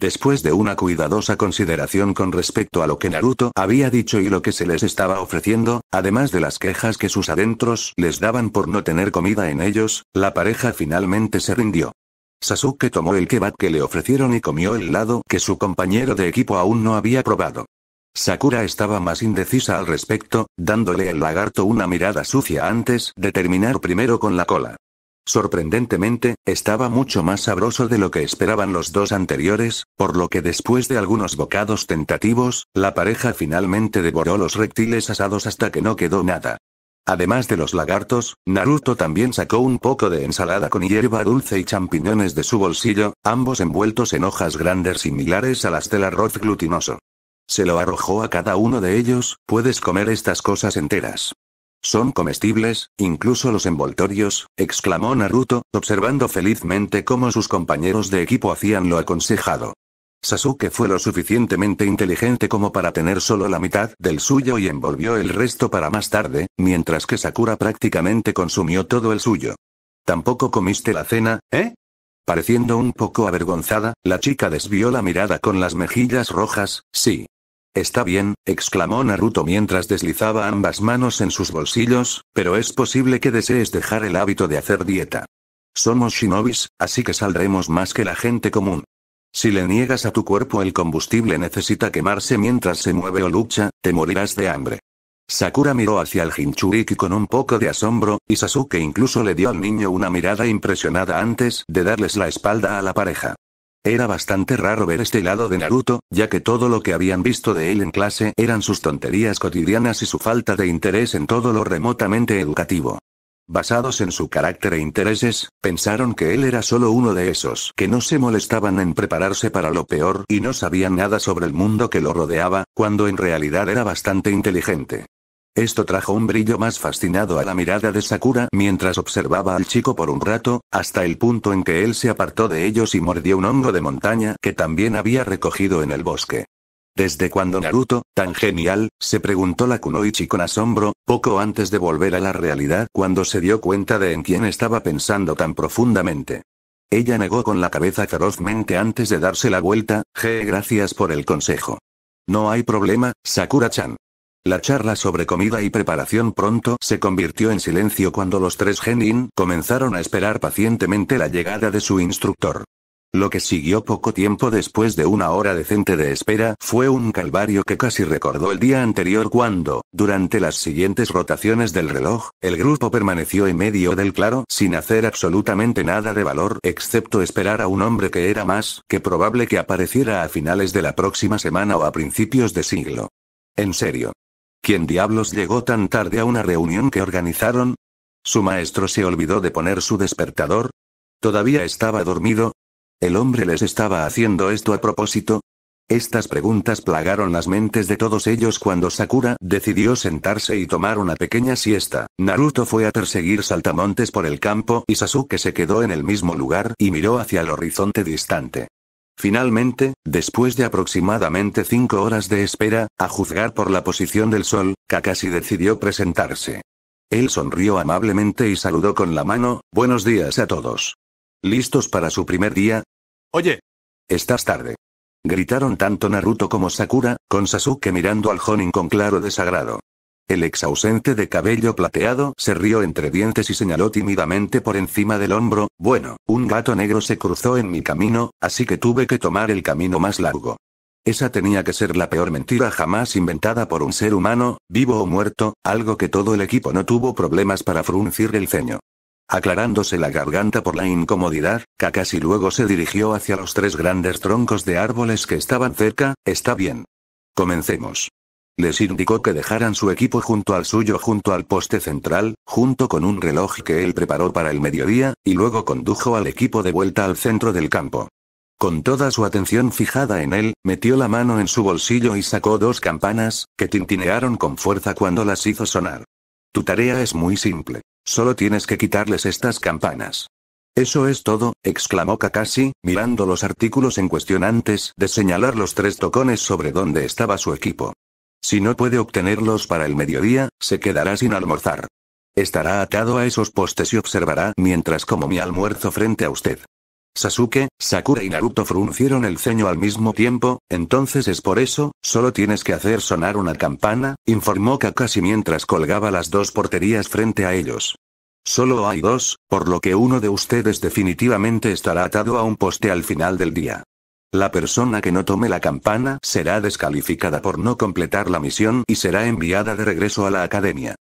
Después de una cuidadosa consideración con respecto a lo que Naruto había dicho y lo que se les estaba ofreciendo, además de las quejas que sus adentros les daban por no tener comida en ellos, la pareja finalmente se rindió. Sasuke tomó el kebab que le ofrecieron y comió el lado que su compañero de equipo aún no había probado. Sakura estaba más indecisa al respecto, dándole al lagarto una mirada sucia antes de terminar primero con la cola. Sorprendentemente, estaba mucho más sabroso de lo que esperaban los dos anteriores, por lo que después de algunos bocados tentativos, la pareja finalmente devoró los reptiles asados hasta que no quedó nada. Además de los lagartos, Naruto también sacó un poco de ensalada con hierba dulce y champiñones de su bolsillo, ambos envueltos en hojas grandes similares a las del arroz glutinoso. Se lo arrojó a cada uno de ellos, puedes comer estas cosas enteras. Son comestibles, incluso los envoltorios, exclamó Naruto, observando felizmente cómo sus compañeros de equipo hacían lo aconsejado. Sasuke fue lo suficientemente inteligente como para tener solo la mitad del suyo y envolvió el resto para más tarde, mientras que Sakura prácticamente consumió todo el suyo. Tampoco comiste la cena, ¿eh? Pareciendo un poco avergonzada, la chica desvió la mirada con las mejillas rojas, sí, Está bien, exclamó Naruto mientras deslizaba ambas manos en sus bolsillos, pero es posible que desees dejar el hábito de hacer dieta. Somos shinobis, así que saldremos más que la gente común. Si le niegas a tu cuerpo el combustible necesita quemarse mientras se mueve o lucha, te morirás de hambre. Sakura miró hacia el Jinchuriki con un poco de asombro, y Sasuke incluso le dio al niño una mirada impresionada antes de darles la espalda a la pareja. Era bastante raro ver este lado de Naruto, ya que todo lo que habían visto de él en clase eran sus tonterías cotidianas y su falta de interés en todo lo remotamente educativo. Basados en su carácter e intereses, pensaron que él era solo uno de esos que no se molestaban en prepararse para lo peor y no sabían nada sobre el mundo que lo rodeaba, cuando en realidad era bastante inteligente. Esto trajo un brillo más fascinado a la mirada de Sakura mientras observaba al chico por un rato, hasta el punto en que él se apartó de ellos y mordió un hongo de montaña que también había recogido en el bosque. ¿Desde cuando Naruto, tan genial? se preguntó la Kunoichi con asombro, poco antes de volver a la realidad cuando se dio cuenta de en quién estaba pensando tan profundamente. Ella negó con la cabeza ferozmente antes de darse la vuelta, je gracias por el consejo. No hay problema, Sakura-chan. La charla sobre comida y preparación pronto se convirtió en silencio cuando los tres genin comenzaron a esperar pacientemente la llegada de su instructor. Lo que siguió poco tiempo después de una hora decente de espera fue un calvario que casi recordó el día anterior cuando, durante las siguientes rotaciones del reloj, el grupo permaneció en medio del claro sin hacer absolutamente nada de valor excepto esperar a un hombre que era más que probable que apareciera a finales de la próxima semana o a principios de siglo. En serio. ¿Quién diablos llegó tan tarde a una reunión que organizaron? ¿Su maestro se olvidó de poner su despertador? ¿Todavía estaba dormido? ¿El hombre les estaba haciendo esto a propósito? Estas preguntas plagaron las mentes de todos ellos cuando Sakura decidió sentarse y tomar una pequeña siesta. Naruto fue a perseguir saltamontes por el campo y Sasuke se quedó en el mismo lugar y miró hacia el horizonte distante. Finalmente, después de aproximadamente cinco horas de espera, a juzgar por la posición del sol, Kakashi decidió presentarse. Él sonrió amablemente y saludó con la mano, buenos días a todos. ¿Listos para su primer día? Oye. Estás tarde. Gritaron tanto Naruto como Sakura, con Sasuke mirando al Jonin con claro desagrado. El ex ausente de cabello plateado se rió entre dientes y señaló tímidamente por encima del hombro, bueno, un gato negro se cruzó en mi camino, así que tuve que tomar el camino más largo. Esa tenía que ser la peor mentira jamás inventada por un ser humano, vivo o muerto, algo que todo el equipo no tuvo problemas para fruncir el ceño. Aclarándose la garganta por la incomodidad, Kakashi luego se dirigió hacia los tres grandes troncos de árboles que estaban cerca, está bien. Comencemos. Les indicó que dejaran su equipo junto al suyo junto al poste central, junto con un reloj que él preparó para el mediodía, y luego condujo al equipo de vuelta al centro del campo. Con toda su atención fijada en él, metió la mano en su bolsillo y sacó dos campanas, que tintinearon con fuerza cuando las hizo sonar. Tu tarea es muy simple. Solo tienes que quitarles estas campanas. Eso es todo, exclamó Kakashi, mirando los artículos en cuestión antes de señalar los tres tocones sobre dónde estaba su equipo. Si no puede obtenerlos para el mediodía, se quedará sin almorzar. Estará atado a esos postes y observará mientras como mi almuerzo frente a usted. Sasuke, Sakura y Naruto fruncieron el ceño al mismo tiempo, entonces es por eso, solo tienes que hacer sonar una campana, informó Kakashi mientras colgaba las dos porterías frente a ellos. Solo hay dos, por lo que uno de ustedes definitivamente estará atado a un poste al final del día. La persona que no tome la campana será descalificada por no completar la misión y será enviada de regreso a la academia.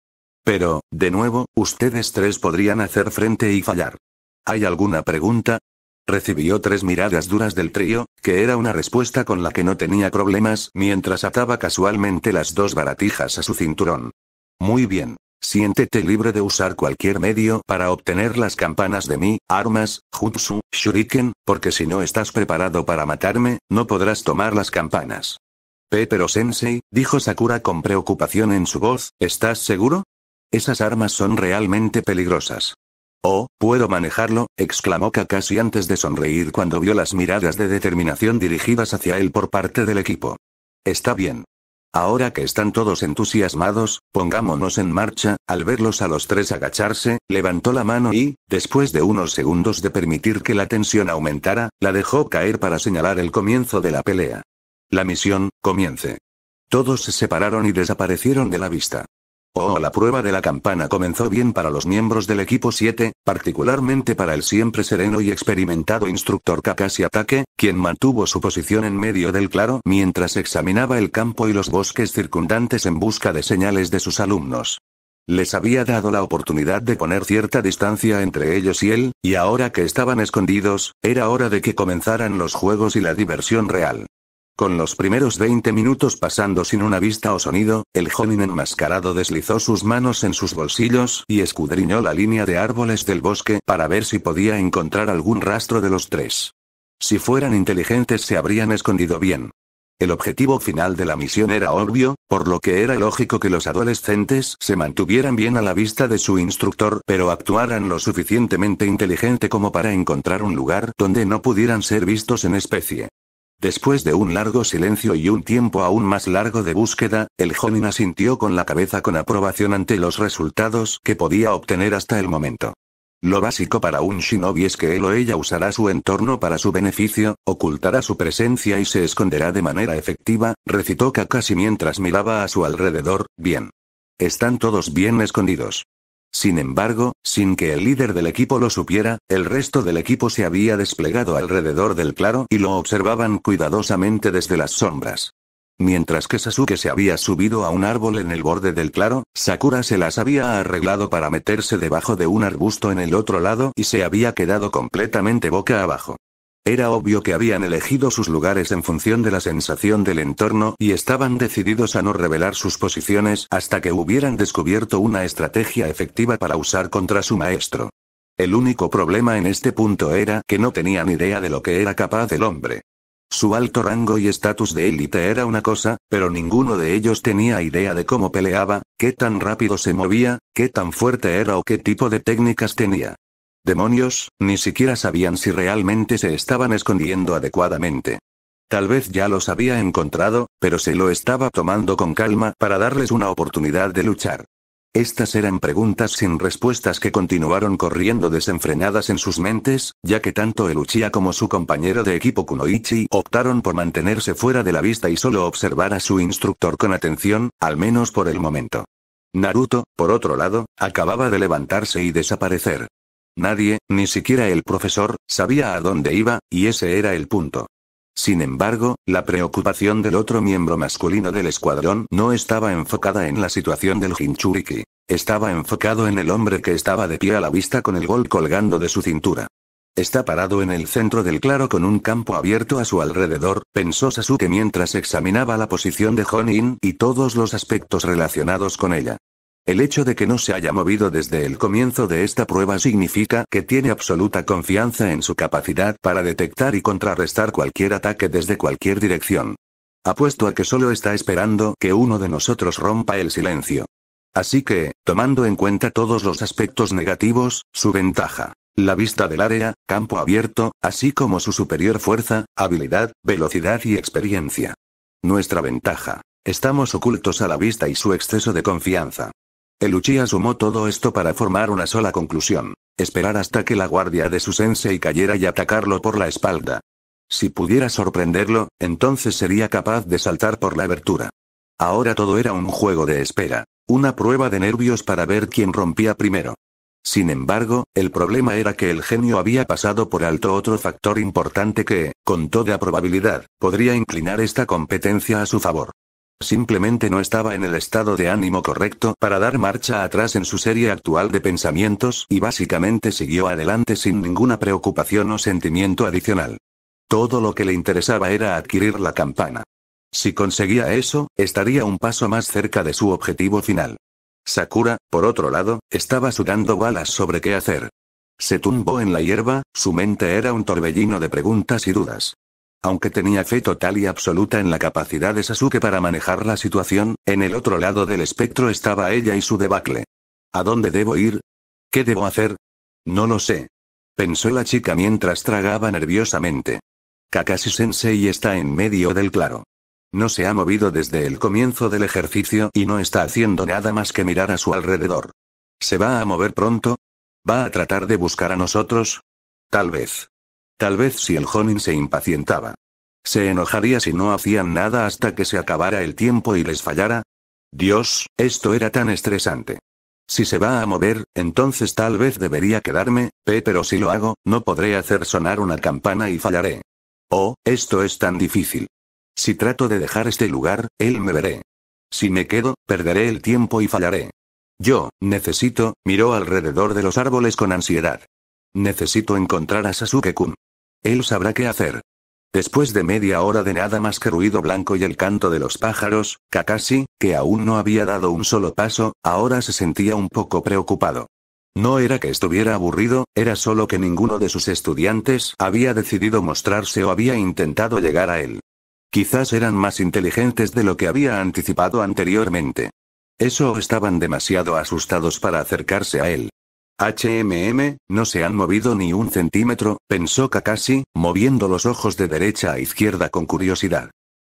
Pero, de nuevo, ustedes tres podrían hacer frente y fallar. ¿Hay alguna pregunta? Recibió tres miradas duras del trío, que era una respuesta con la que no tenía problemas mientras ataba casualmente las dos baratijas a su cinturón. Muy bien. Siéntete libre de usar cualquier medio para obtener las campanas de mí, armas, jutsu, shuriken, porque si no estás preparado para matarme, no podrás tomar las campanas. Pero sensei, dijo Sakura con preocupación en su voz, ¿estás seguro? Esas armas son realmente peligrosas. Oh, puedo manejarlo, exclamó Kakashi antes de sonreír cuando vio las miradas de determinación dirigidas hacia él por parte del equipo. Está bien. Ahora que están todos entusiasmados, pongámonos en marcha, al verlos a los tres agacharse, levantó la mano y, después de unos segundos de permitir que la tensión aumentara, la dejó caer para señalar el comienzo de la pelea. La misión, comience. Todos se separaron y desaparecieron de la vista. Oh, la prueba de la campana comenzó bien para los miembros del equipo 7, particularmente para el siempre sereno y experimentado instructor Kakashi Atake, quien mantuvo su posición en medio del claro mientras examinaba el campo y los bosques circundantes en busca de señales de sus alumnos. Les había dado la oportunidad de poner cierta distancia entre ellos y él, y ahora que estaban escondidos, era hora de que comenzaran los juegos y la diversión real. Con los primeros 20 minutos pasando sin una vista o sonido, el joven enmascarado deslizó sus manos en sus bolsillos y escudriñó la línea de árboles del bosque para ver si podía encontrar algún rastro de los tres. Si fueran inteligentes se habrían escondido bien. El objetivo final de la misión era obvio, por lo que era lógico que los adolescentes se mantuvieran bien a la vista de su instructor, pero actuaran lo suficientemente inteligente como para encontrar un lugar donde no pudieran ser vistos en especie. Después de un largo silencio y un tiempo aún más largo de búsqueda, el joven asintió con la cabeza con aprobación ante los resultados que podía obtener hasta el momento. Lo básico para un shinobi es que él o ella usará su entorno para su beneficio, ocultará su presencia y se esconderá de manera efectiva, recitó Kakashi mientras miraba a su alrededor, bien. Están todos bien escondidos. Sin embargo, sin que el líder del equipo lo supiera, el resto del equipo se había desplegado alrededor del claro y lo observaban cuidadosamente desde las sombras. Mientras que Sasuke se había subido a un árbol en el borde del claro, Sakura se las había arreglado para meterse debajo de un arbusto en el otro lado y se había quedado completamente boca abajo. Era obvio que habían elegido sus lugares en función de la sensación del entorno y estaban decididos a no revelar sus posiciones hasta que hubieran descubierto una estrategia efectiva para usar contra su maestro. El único problema en este punto era que no tenían idea de lo que era capaz el hombre. Su alto rango y estatus de élite era una cosa, pero ninguno de ellos tenía idea de cómo peleaba, qué tan rápido se movía, qué tan fuerte era o qué tipo de técnicas tenía. Demonios, ni siquiera sabían si realmente se estaban escondiendo adecuadamente. Tal vez ya los había encontrado, pero se lo estaba tomando con calma para darles una oportunidad de luchar. Estas eran preguntas sin respuestas que continuaron corriendo desenfrenadas en sus mentes, ya que tanto el Uchiha como su compañero de equipo Kunoichi optaron por mantenerse fuera de la vista y solo observar a su instructor con atención, al menos por el momento. Naruto, por otro lado, acababa de levantarse y desaparecer. Nadie, ni siquiera el profesor, sabía a dónde iba, y ese era el punto. Sin embargo, la preocupación del otro miembro masculino del escuadrón no estaba enfocada en la situación del Hinchuriki. Estaba enfocado en el hombre que estaba de pie a la vista con el gol colgando de su cintura. Está parado en el centro del claro con un campo abierto a su alrededor, pensó Sasuke mientras examinaba la posición de Honin y todos los aspectos relacionados con ella. El hecho de que no se haya movido desde el comienzo de esta prueba significa que tiene absoluta confianza en su capacidad para detectar y contrarrestar cualquier ataque desde cualquier dirección. Apuesto a que solo está esperando que uno de nosotros rompa el silencio. Así que, tomando en cuenta todos los aspectos negativos, su ventaja, la vista del área, campo abierto, así como su superior fuerza, habilidad, velocidad y experiencia. Nuestra ventaja. Estamos ocultos a la vista y su exceso de confianza. El uchi sumó todo esto para formar una sola conclusión. Esperar hasta que la guardia de su sensei cayera y atacarlo por la espalda. Si pudiera sorprenderlo, entonces sería capaz de saltar por la abertura. Ahora todo era un juego de espera. Una prueba de nervios para ver quién rompía primero. Sin embargo, el problema era que el genio había pasado por alto otro factor importante que, con toda probabilidad, podría inclinar esta competencia a su favor. Simplemente no estaba en el estado de ánimo correcto para dar marcha atrás en su serie actual de pensamientos y básicamente siguió adelante sin ninguna preocupación o sentimiento adicional. Todo lo que le interesaba era adquirir la campana. Si conseguía eso, estaría un paso más cerca de su objetivo final. Sakura, por otro lado, estaba sudando balas sobre qué hacer. Se tumbó en la hierba, su mente era un torbellino de preguntas y dudas. Aunque tenía fe total y absoluta en la capacidad de Sasuke para manejar la situación, en el otro lado del espectro estaba ella y su debacle. ¿A dónde debo ir? ¿Qué debo hacer? No lo sé. Pensó la chica mientras tragaba nerviosamente. Kakashi-sensei está en medio del claro. No se ha movido desde el comienzo del ejercicio y no está haciendo nada más que mirar a su alrededor. ¿Se va a mover pronto? ¿Va a tratar de buscar a nosotros? Tal vez. Tal vez si el Jonin se impacientaba. ¿Se enojaría si no hacían nada hasta que se acabara el tiempo y les fallara? Dios, esto era tan estresante. Si se va a mover, entonces tal vez debería quedarme, pero si lo hago, no podré hacer sonar una campana y fallaré. Oh, esto es tan difícil. Si trato de dejar este lugar, él me veré. Si me quedo, perderé el tiempo y fallaré. Yo, necesito, miró alrededor de los árboles con ansiedad. Necesito encontrar a Sasuke-kun. Él sabrá qué hacer. Después de media hora de nada más que ruido blanco y el canto de los pájaros, Kakashi, que aún no había dado un solo paso, ahora se sentía un poco preocupado. No era que estuviera aburrido, era solo que ninguno de sus estudiantes había decidido mostrarse o había intentado llegar a él. Quizás eran más inteligentes de lo que había anticipado anteriormente. Eso estaban demasiado asustados para acercarse a él. HMM, no se han movido ni un centímetro, pensó Kakashi, moviendo los ojos de derecha a izquierda con curiosidad.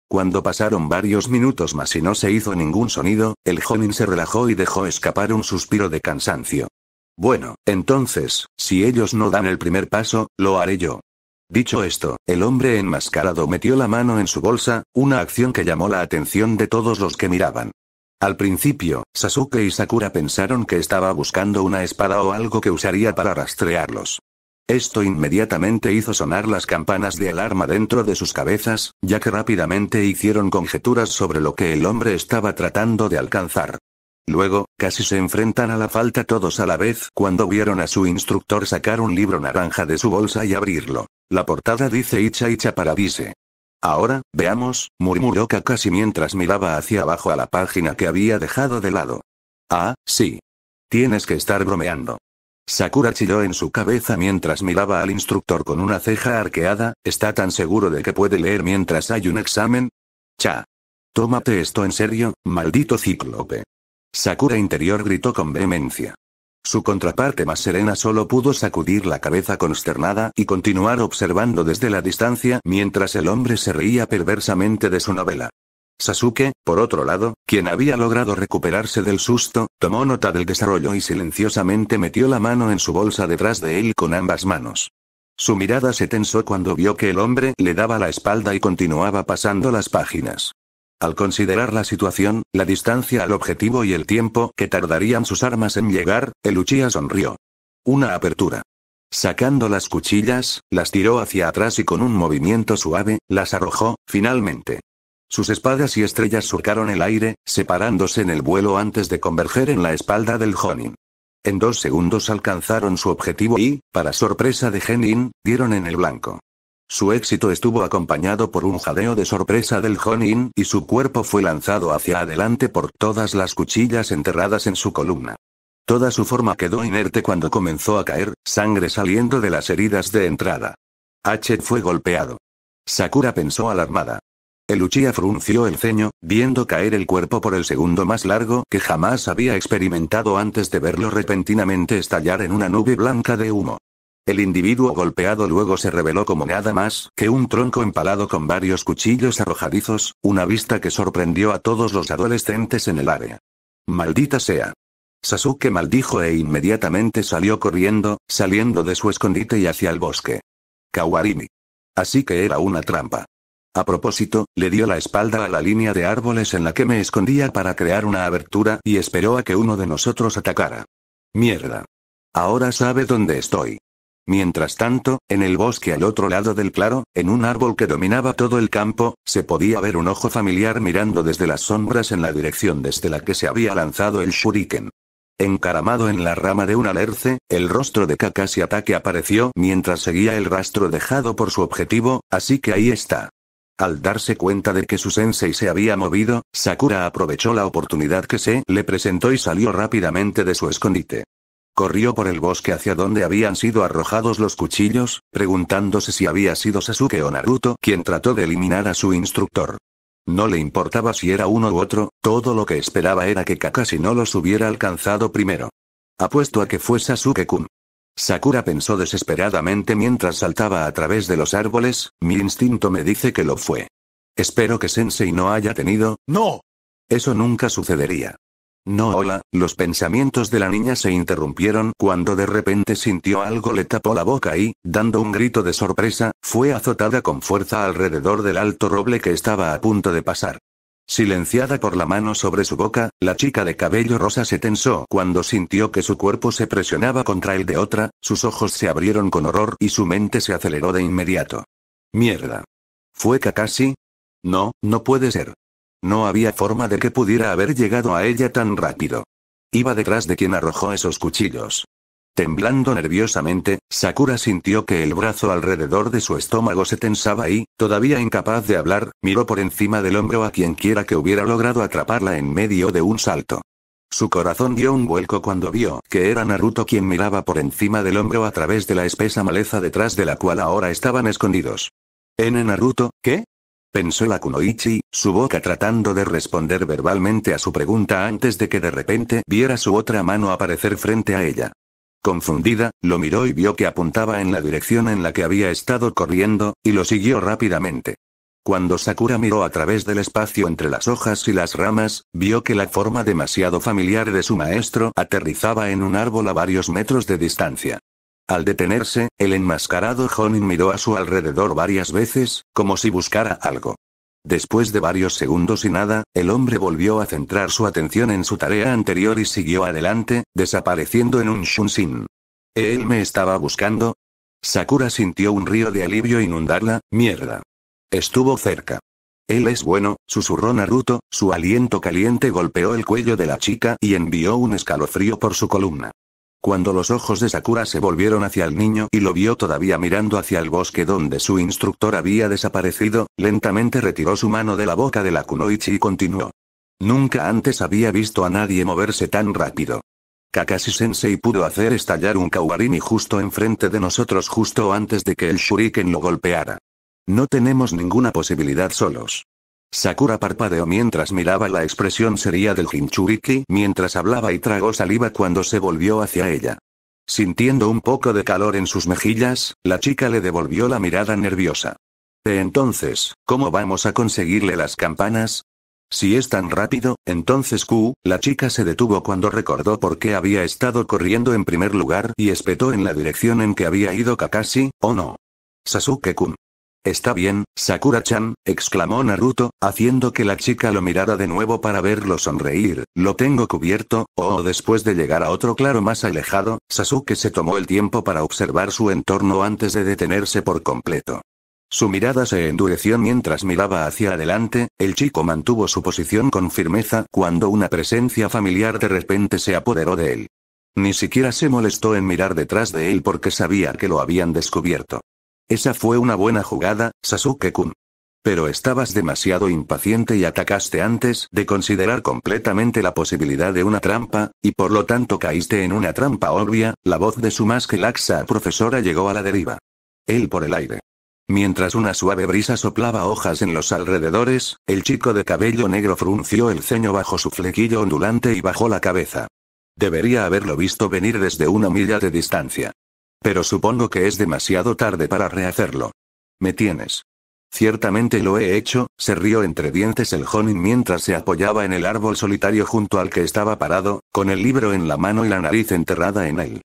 Cuando pasaron varios minutos más y no se hizo ningún sonido, el joven se relajó y dejó escapar un suspiro de cansancio. Bueno, entonces, si ellos no dan el primer paso, lo haré yo. Dicho esto, el hombre enmascarado metió la mano en su bolsa, una acción que llamó la atención de todos los que miraban. Al principio, Sasuke y Sakura pensaron que estaba buscando una espada o algo que usaría para rastrearlos. Esto inmediatamente hizo sonar las campanas de alarma dentro de sus cabezas, ya que rápidamente hicieron conjeturas sobre lo que el hombre estaba tratando de alcanzar. Luego, casi se enfrentan a la falta todos a la vez cuando vieron a su instructor sacar un libro naranja de su bolsa y abrirlo. La portada dice Icha Icha Paradise. Ahora, veamos, murmuró Kakashi mientras miraba hacia abajo a la página que había dejado de lado. Ah, sí. Tienes que estar bromeando. Sakura chilló en su cabeza mientras miraba al instructor con una ceja arqueada, ¿está tan seguro de que puede leer mientras hay un examen? Cha. Tómate esto en serio, maldito cíclope. Sakura interior gritó con vehemencia. Su contraparte más serena solo pudo sacudir la cabeza consternada y continuar observando desde la distancia mientras el hombre se reía perversamente de su novela. Sasuke, por otro lado, quien había logrado recuperarse del susto, tomó nota del desarrollo y silenciosamente metió la mano en su bolsa detrás de él con ambas manos. Su mirada se tensó cuando vio que el hombre le daba la espalda y continuaba pasando las páginas. Al considerar la situación, la distancia al objetivo y el tiempo que tardarían sus armas en llegar, el sonrió. Una apertura. Sacando las cuchillas, las tiró hacia atrás y con un movimiento suave, las arrojó, finalmente. Sus espadas y estrellas surcaron el aire, separándose en el vuelo antes de converger en la espalda del Honin. En dos segundos alcanzaron su objetivo y, para sorpresa de Genin, dieron en el blanco. Su éxito estuvo acompañado por un jadeo de sorpresa del Honin y su cuerpo fue lanzado hacia adelante por todas las cuchillas enterradas en su columna. Toda su forma quedó inerte cuando comenzó a caer, sangre saliendo de las heridas de entrada. H fue golpeado. Sakura pensó alarmada. El Uchiha frunció el ceño, viendo caer el cuerpo por el segundo más largo que jamás había experimentado antes de verlo repentinamente estallar en una nube blanca de humo. El individuo golpeado luego se reveló como nada más que un tronco empalado con varios cuchillos arrojadizos, una vista que sorprendió a todos los adolescentes en el área. Maldita sea. Sasuke maldijo e inmediatamente salió corriendo, saliendo de su escondite y hacia el bosque. Kawarimi. Así que era una trampa. A propósito, le dio la espalda a la línea de árboles en la que me escondía para crear una abertura y esperó a que uno de nosotros atacara. Mierda. Ahora sabe dónde estoy. Mientras tanto, en el bosque al otro lado del claro, en un árbol que dominaba todo el campo, se podía ver un ojo familiar mirando desde las sombras en la dirección desde la que se había lanzado el shuriken. Encaramado en la rama de un alerce, el rostro de Kakashi Ataque apareció mientras seguía el rastro dejado por su objetivo, así que ahí está. Al darse cuenta de que su sensei se había movido, Sakura aprovechó la oportunidad que se le presentó y salió rápidamente de su escondite. Corrió por el bosque hacia donde habían sido arrojados los cuchillos, preguntándose si había sido Sasuke o Naruto quien trató de eliminar a su instructor. No le importaba si era uno u otro, todo lo que esperaba era que Kakashi no los hubiera alcanzado primero. Apuesto a que fue Sasuke-kun. Sakura pensó desesperadamente mientras saltaba a través de los árboles, mi instinto me dice que lo fue. Espero que Sensei no haya tenido... ¡No! Eso nunca sucedería. No, hola, los pensamientos de la niña se interrumpieron cuando de repente sintió algo le tapó la boca y, dando un grito de sorpresa, fue azotada con fuerza alrededor del alto roble que estaba a punto de pasar. Silenciada por la mano sobre su boca, la chica de cabello rosa se tensó cuando sintió que su cuerpo se presionaba contra el de otra, sus ojos se abrieron con horror y su mente se aceleró de inmediato. Mierda. ¿Fue Kakashi? No, no puede ser. No había forma de que pudiera haber llegado a ella tan rápido. Iba detrás de quien arrojó esos cuchillos. Temblando nerviosamente, Sakura sintió que el brazo alrededor de su estómago se tensaba y, todavía incapaz de hablar, miró por encima del hombro a quienquiera que hubiera logrado atraparla en medio de un salto. Su corazón dio un vuelco cuando vio que era Naruto quien miraba por encima del hombro a través de la espesa maleza detrás de la cual ahora estaban escondidos. En Naruto, ¿qué? pensó la Kunoichi, su boca tratando de responder verbalmente a su pregunta antes de que de repente viera su otra mano aparecer frente a ella. Confundida, lo miró y vio que apuntaba en la dirección en la que había estado corriendo, y lo siguió rápidamente. Cuando Sakura miró a través del espacio entre las hojas y las ramas, vio que la forma demasiado familiar de su maestro aterrizaba en un árbol a varios metros de distancia. Al detenerse, el enmascarado Jonin miró a su alrededor varias veces, como si buscara algo. Después de varios segundos y nada, el hombre volvió a centrar su atención en su tarea anterior y siguió adelante, desapareciendo en un shunshin. ¿Él me estaba buscando? Sakura sintió un río de alivio inundarla, mierda. Estuvo cerca. Él es bueno, susurró Naruto, su aliento caliente golpeó el cuello de la chica y envió un escalofrío por su columna. Cuando los ojos de Sakura se volvieron hacia el niño y lo vio todavía mirando hacia el bosque donde su instructor había desaparecido, lentamente retiró su mano de la boca de la Kunoichi y continuó. Nunca antes había visto a nadie moverse tan rápido. Kakashi-sensei pudo hacer estallar un Kawarimi justo enfrente de nosotros justo antes de que el shuriken lo golpeara. No tenemos ninguna posibilidad solos. Sakura parpadeó mientras miraba la expresión seria del Hinchuriki mientras hablaba y tragó saliva cuando se volvió hacia ella. Sintiendo un poco de calor en sus mejillas, la chica le devolvió la mirada nerviosa. Eh, entonces, ¿cómo vamos a conseguirle las campanas? Si es tan rápido, entonces Q, la chica se detuvo cuando recordó por qué había estado corriendo en primer lugar y espetó en la dirección en que había ido Kakashi, ¿o no? Sasuke-kun. Está bien, Sakura-chan, exclamó Naruto, haciendo que la chica lo mirara de nuevo para verlo sonreír, lo tengo cubierto, o después de llegar a otro claro más alejado, Sasuke se tomó el tiempo para observar su entorno antes de detenerse por completo. Su mirada se endureció mientras miraba hacia adelante, el chico mantuvo su posición con firmeza cuando una presencia familiar de repente se apoderó de él. Ni siquiera se molestó en mirar detrás de él porque sabía que lo habían descubierto. Esa fue una buena jugada, Sasuke-kun. Pero estabas demasiado impaciente y atacaste antes de considerar completamente la posibilidad de una trampa, y por lo tanto caíste en una trampa obvia, la voz de su más que laxa profesora llegó a la deriva. Él por el aire. Mientras una suave brisa soplaba hojas en los alrededores, el chico de cabello negro frunció el ceño bajo su flequillo ondulante y bajó la cabeza. Debería haberlo visto venir desde una milla de distancia. Pero supongo que es demasiado tarde para rehacerlo. Me tienes. Ciertamente lo he hecho, se rió entre dientes el Jonin mientras se apoyaba en el árbol solitario junto al que estaba parado, con el libro en la mano y la nariz enterrada en él.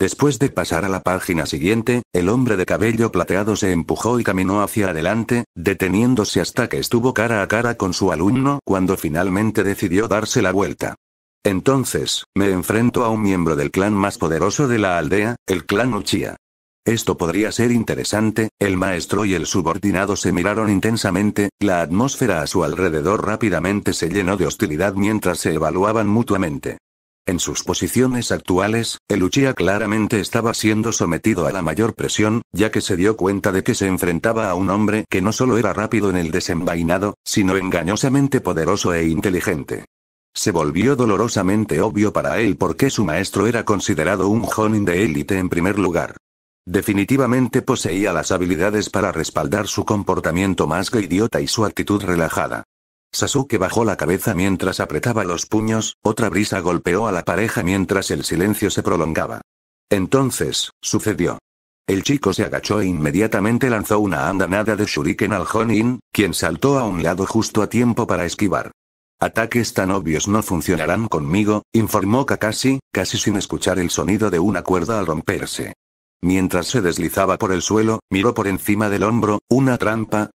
Después de pasar a la página siguiente, el hombre de cabello plateado se empujó y caminó hacia adelante, deteniéndose hasta que estuvo cara a cara con su alumno cuando finalmente decidió darse la vuelta. Entonces, me enfrento a un miembro del clan más poderoso de la aldea, el clan Uchiha. Esto podría ser interesante, el maestro y el subordinado se miraron intensamente, la atmósfera a su alrededor rápidamente se llenó de hostilidad mientras se evaluaban mutuamente. En sus posiciones actuales, el Uchiha claramente estaba siendo sometido a la mayor presión, ya que se dio cuenta de que se enfrentaba a un hombre que no solo era rápido en el desenvainado, sino engañosamente poderoso e inteligente. Se volvió dolorosamente obvio para él porque su maestro era considerado un Jonin de élite en primer lugar. Definitivamente poseía las habilidades para respaldar su comportamiento más que idiota y su actitud relajada. Sasuke bajó la cabeza mientras apretaba los puños, otra brisa golpeó a la pareja mientras el silencio se prolongaba. Entonces, sucedió. El chico se agachó e inmediatamente lanzó una andanada de shuriken al Honin, quien saltó a un lado justo a tiempo para esquivar. Ataques tan obvios no funcionarán conmigo, informó Kakashi, casi sin escuchar el sonido de una cuerda al romperse. Mientras se deslizaba por el suelo, miró por encima del hombro, una trampa.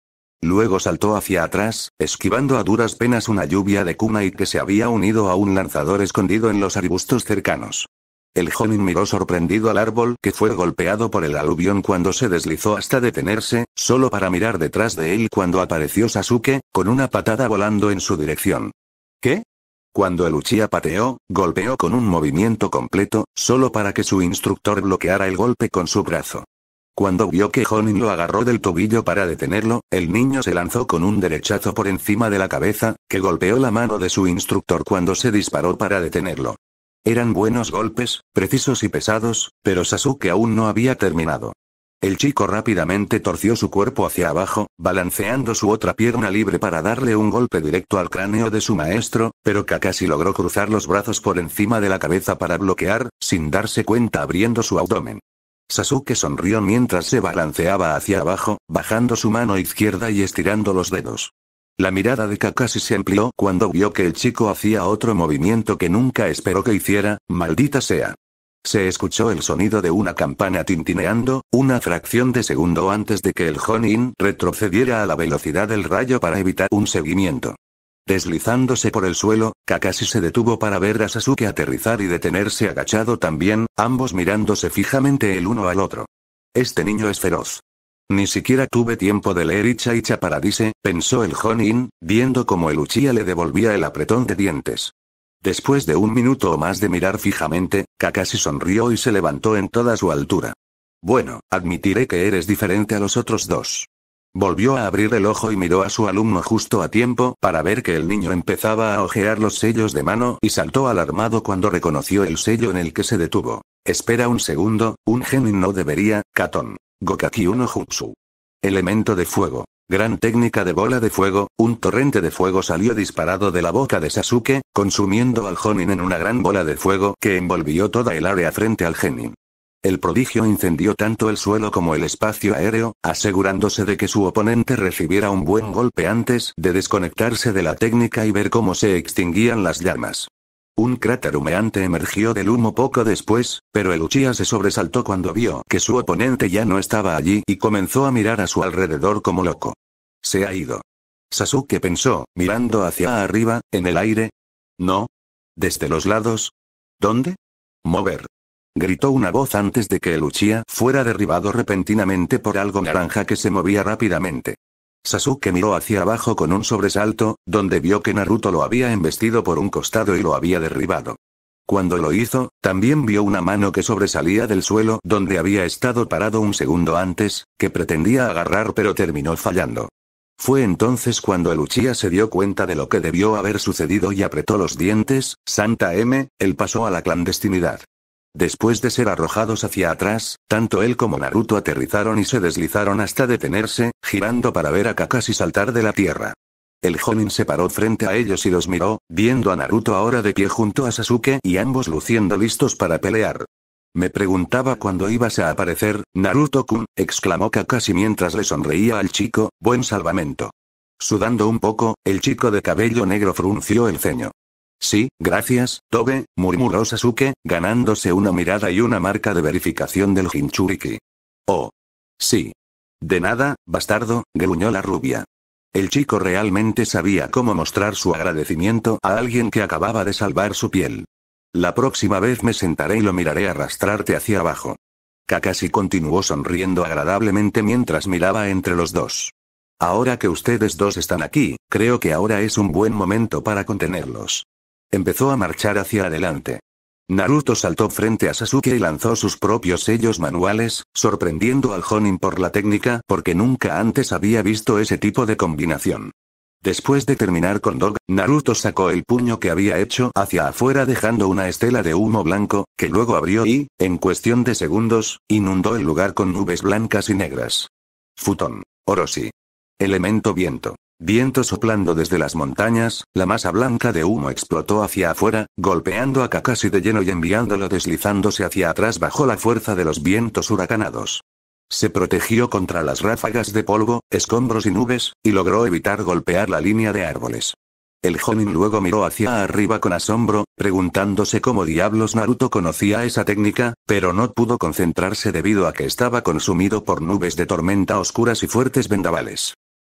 Luego saltó hacia atrás, esquivando a duras penas una lluvia de kunai que se había unido a un lanzador escondido en los arbustos cercanos. El joven miró sorprendido al árbol que fue golpeado por el aluvión cuando se deslizó hasta detenerse, solo para mirar detrás de él cuando apareció Sasuke, con una patada volando en su dirección. ¿Qué? Cuando el Uchiha pateó, golpeó con un movimiento completo, solo para que su instructor bloqueara el golpe con su brazo. Cuando vio que Honin lo agarró del tobillo para detenerlo, el niño se lanzó con un derechazo por encima de la cabeza, que golpeó la mano de su instructor cuando se disparó para detenerlo. Eran buenos golpes, precisos y pesados, pero Sasuke aún no había terminado. El chico rápidamente torció su cuerpo hacia abajo, balanceando su otra pierna libre para darle un golpe directo al cráneo de su maestro, pero Kakashi logró cruzar los brazos por encima de la cabeza para bloquear, sin darse cuenta abriendo su abdomen. Sasuke sonrió mientras se balanceaba hacia abajo, bajando su mano izquierda y estirando los dedos. La mirada de Kakashi se amplió cuando vio que el chico hacía otro movimiento que nunca esperó que hiciera, maldita sea. Se escuchó el sonido de una campana tintineando, una fracción de segundo antes de que el Honin retrocediera a la velocidad del rayo para evitar un seguimiento. Deslizándose por el suelo, Kakashi se detuvo para ver a Sasuke aterrizar y detenerse agachado también, ambos mirándose fijamente el uno al otro. Este niño es feroz. Ni siquiera tuve tiempo de leer Icha Icha Paradise, pensó el Jonin, viendo cómo el uchía le devolvía el apretón de dientes. Después de un minuto o más de mirar fijamente, Kakashi sonrió y se levantó en toda su altura. Bueno, admitiré que eres diferente a los otros dos. Volvió a abrir el ojo y miró a su alumno justo a tiempo para ver que el niño empezaba a ojear los sellos de mano y saltó alarmado cuando reconoció el sello en el que se detuvo. Espera un segundo, un genin no debería, Catón. Gokaki 1 Jutsu. Elemento de fuego. Gran técnica de bola de fuego, un torrente de fuego salió disparado de la boca de Sasuke, consumiendo al Honin en una gran bola de fuego que envolvió toda el área frente al Genin. El prodigio incendió tanto el suelo como el espacio aéreo, asegurándose de que su oponente recibiera un buen golpe antes de desconectarse de la técnica y ver cómo se extinguían las llamas. Un cráter humeante emergió del humo poco después, pero el se sobresaltó cuando vio que su oponente ya no estaba allí y comenzó a mirar a su alrededor como loco. Se ha ido. Sasuke pensó, mirando hacia arriba, en el aire. No. Desde los lados. ¿Dónde? Mover. Gritó una voz antes de que el fuera derribado repentinamente por algo naranja que se movía rápidamente. Sasuke miró hacia abajo con un sobresalto, donde vio que Naruto lo había embestido por un costado y lo había derribado. Cuando lo hizo, también vio una mano que sobresalía del suelo donde había estado parado un segundo antes, que pretendía agarrar pero terminó fallando. Fue entonces cuando el se dio cuenta de lo que debió haber sucedido y apretó los dientes, Santa M, él pasó a la clandestinidad. Después de ser arrojados hacia atrás, tanto él como Naruto aterrizaron y se deslizaron hasta detenerse, girando para ver a Kakashi saltar de la tierra. El Jonin se paró frente a ellos y los miró, viendo a Naruto ahora de pie junto a Sasuke y ambos luciendo listos para pelear. Me preguntaba cuándo ibas a aparecer, Naruto-kun, exclamó Kakashi mientras le sonreía al chico, buen salvamento. Sudando un poco, el chico de cabello negro frunció el ceño. Sí, gracias, Tobe, murmuró Sasuke, ganándose una mirada y una marca de verificación del Hinchuriki. Oh. Sí. De nada, bastardo, gruñó la rubia. El chico realmente sabía cómo mostrar su agradecimiento a alguien que acababa de salvar su piel. La próxima vez me sentaré y lo miraré arrastrarte hacia abajo. Kakashi continuó sonriendo agradablemente mientras miraba entre los dos. Ahora que ustedes dos están aquí, creo que ahora es un buen momento para contenerlos. Empezó a marchar hacia adelante. Naruto saltó frente a Sasuke y lanzó sus propios sellos manuales, sorprendiendo al Honin por la técnica porque nunca antes había visto ese tipo de combinación. Después de terminar con Dog, Naruto sacó el puño que había hecho hacia afuera dejando una estela de humo blanco, que luego abrió y, en cuestión de segundos, inundó el lugar con nubes blancas y negras. Futón. Orochi. Elemento viento. Viento soplando desde las montañas, la masa blanca de humo explotó hacia afuera, golpeando a Kakashi de lleno y enviándolo deslizándose hacia atrás bajo la fuerza de los vientos huracanados. Se protegió contra las ráfagas de polvo, escombros y nubes, y logró evitar golpear la línea de árboles. El Jonin luego miró hacia arriba con asombro, preguntándose cómo diablos Naruto conocía esa técnica, pero no pudo concentrarse debido a que estaba consumido por nubes de tormenta oscuras y fuertes vendavales.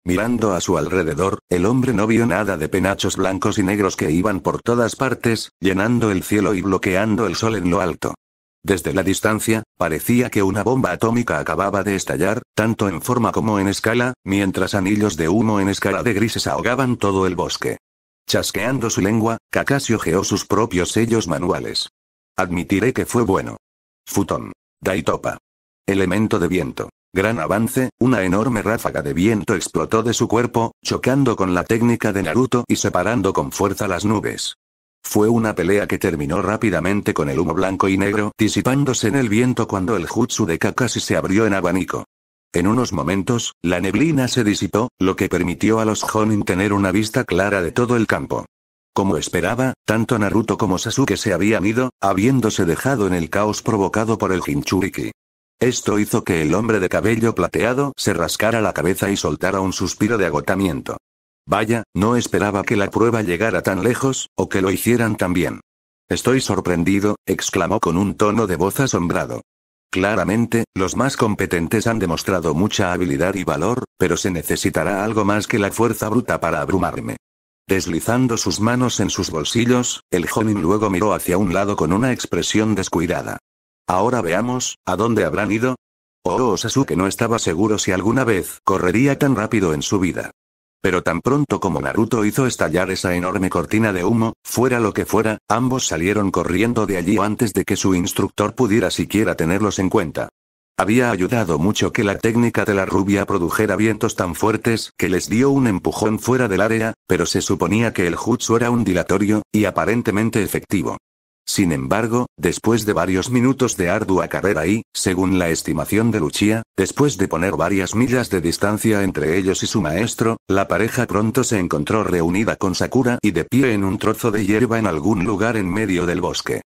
Mirando a su alrededor, el hombre no vio nada de penachos blancos y negros que iban por todas partes, llenando el cielo y bloqueando el sol en lo alto. Desde la distancia, parecía que una bomba atómica acababa de estallar, tanto en forma como en escala, mientras anillos de humo en escala de grises ahogaban todo el bosque. Chasqueando su lengua, Kakashi geó sus propios sellos manuales. Admitiré que fue bueno. Futón. Daitopa. Elemento de viento. Gran avance, una enorme ráfaga de viento explotó de su cuerpo, chocando con la técnica de Naruto y separando con fuerza las nubes. Fue una pelea que terminó rápidamente con el humo blanco y negro disipándose en el viento cuando el jutsu de Kakashi se abrió en abanico. En unos momentos, la neblina se disipó, lo que permitió a los Jonin tener una vista clara de todo el campo. Como esperaba, tanto Naruto como Sasuke se habían ido, habiéndose dejado en el caos provocado por el Hinchuriki. Esto hizo que el hombre de cabello plateado se rascara la cabeza y soltara un suspiro de agotamiento. Vaya, no esperaba que la prueba llegara tan lejos, o que lo hicieran tan bien. Estoy sorprendido, exclamó con un tono de voz asombrado. Claramente, los más competentes han demostrado mucha habilidad y valor, pero se necesitará algo más que la fuerza bruta para abrumarme. Deslizando sus manos en sus bolsillos, el joven luego miró hacia un lado con una expresión descuidada. Ahora veamos, ¿a dónde habrán ido? Oh, Sasuke no estaba seguro si alguna vez correría tan rápido en su vida. Pero tan pronto como Naruto hizo estallar esa enorme cortina de humo, fuera lo que fuera, ambos salieron corriendo de allí antes de que su instructor pudiera siquiera tenerlos en cuenta. Había ayudado mucho que la técnica de la rubia produjera vientos tan fuertes que les dio un empujón fuera del área, pero se suponía que el jutsu era un dilatorio, y aparentemente efectivo. Sin embargo, después de varios minutos de ardua carrera y, según la estimación de Lucia, después de poner varias millas de distancia entre ellos y su maestro, la pareja pronto se encontró reunida con Sakura y de pie en un trozo de hierba en algún lugar en medio del bosque.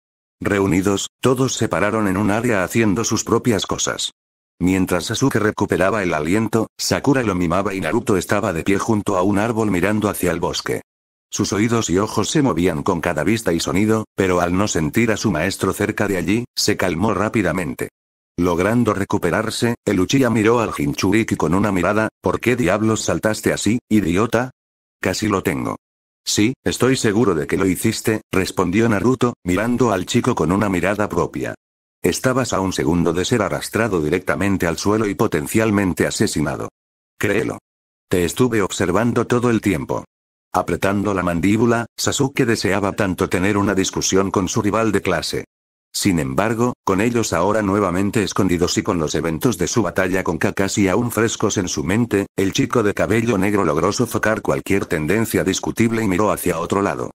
Reunidos, todos se pararon en un área haciendo sus propias cosas. Mientras Sasuke recuperaba el aliento, Sakura lo mimaba y Naruto estaba de pie junto a un árbol mirando hacia el bosque. Sus oídos y ojos se movían con cada vista y sonido, pero al no sentir a su maestro cerca de allí, se calmó rápidamente. Logrando recuperarse, el Uchiha miró al Jinchuriki con una mirada, ¿por qué diablos saltaste así, idiota? Casi lo tengo. Sí, estoy seguro de que lo hiciste, respondió Naruto, mirando al chico con una mirada propia. Estabas a un segundo de ser arrastrado directamente al suelo y potencialmente asesinado. Créelo. Te estuve observando todo el tiempo. Apretando la mandíbula, Sasuke deseaba tanto tener una discusión con su rival de clase. Sin embargo, con ellos ahora nuevamente escondidos y con los eventos de su batalla con Kakashi aún frescos en su mente, el chico de cabello negro logró sofocar cualquier tendencia discutible y miró hacia otro lado.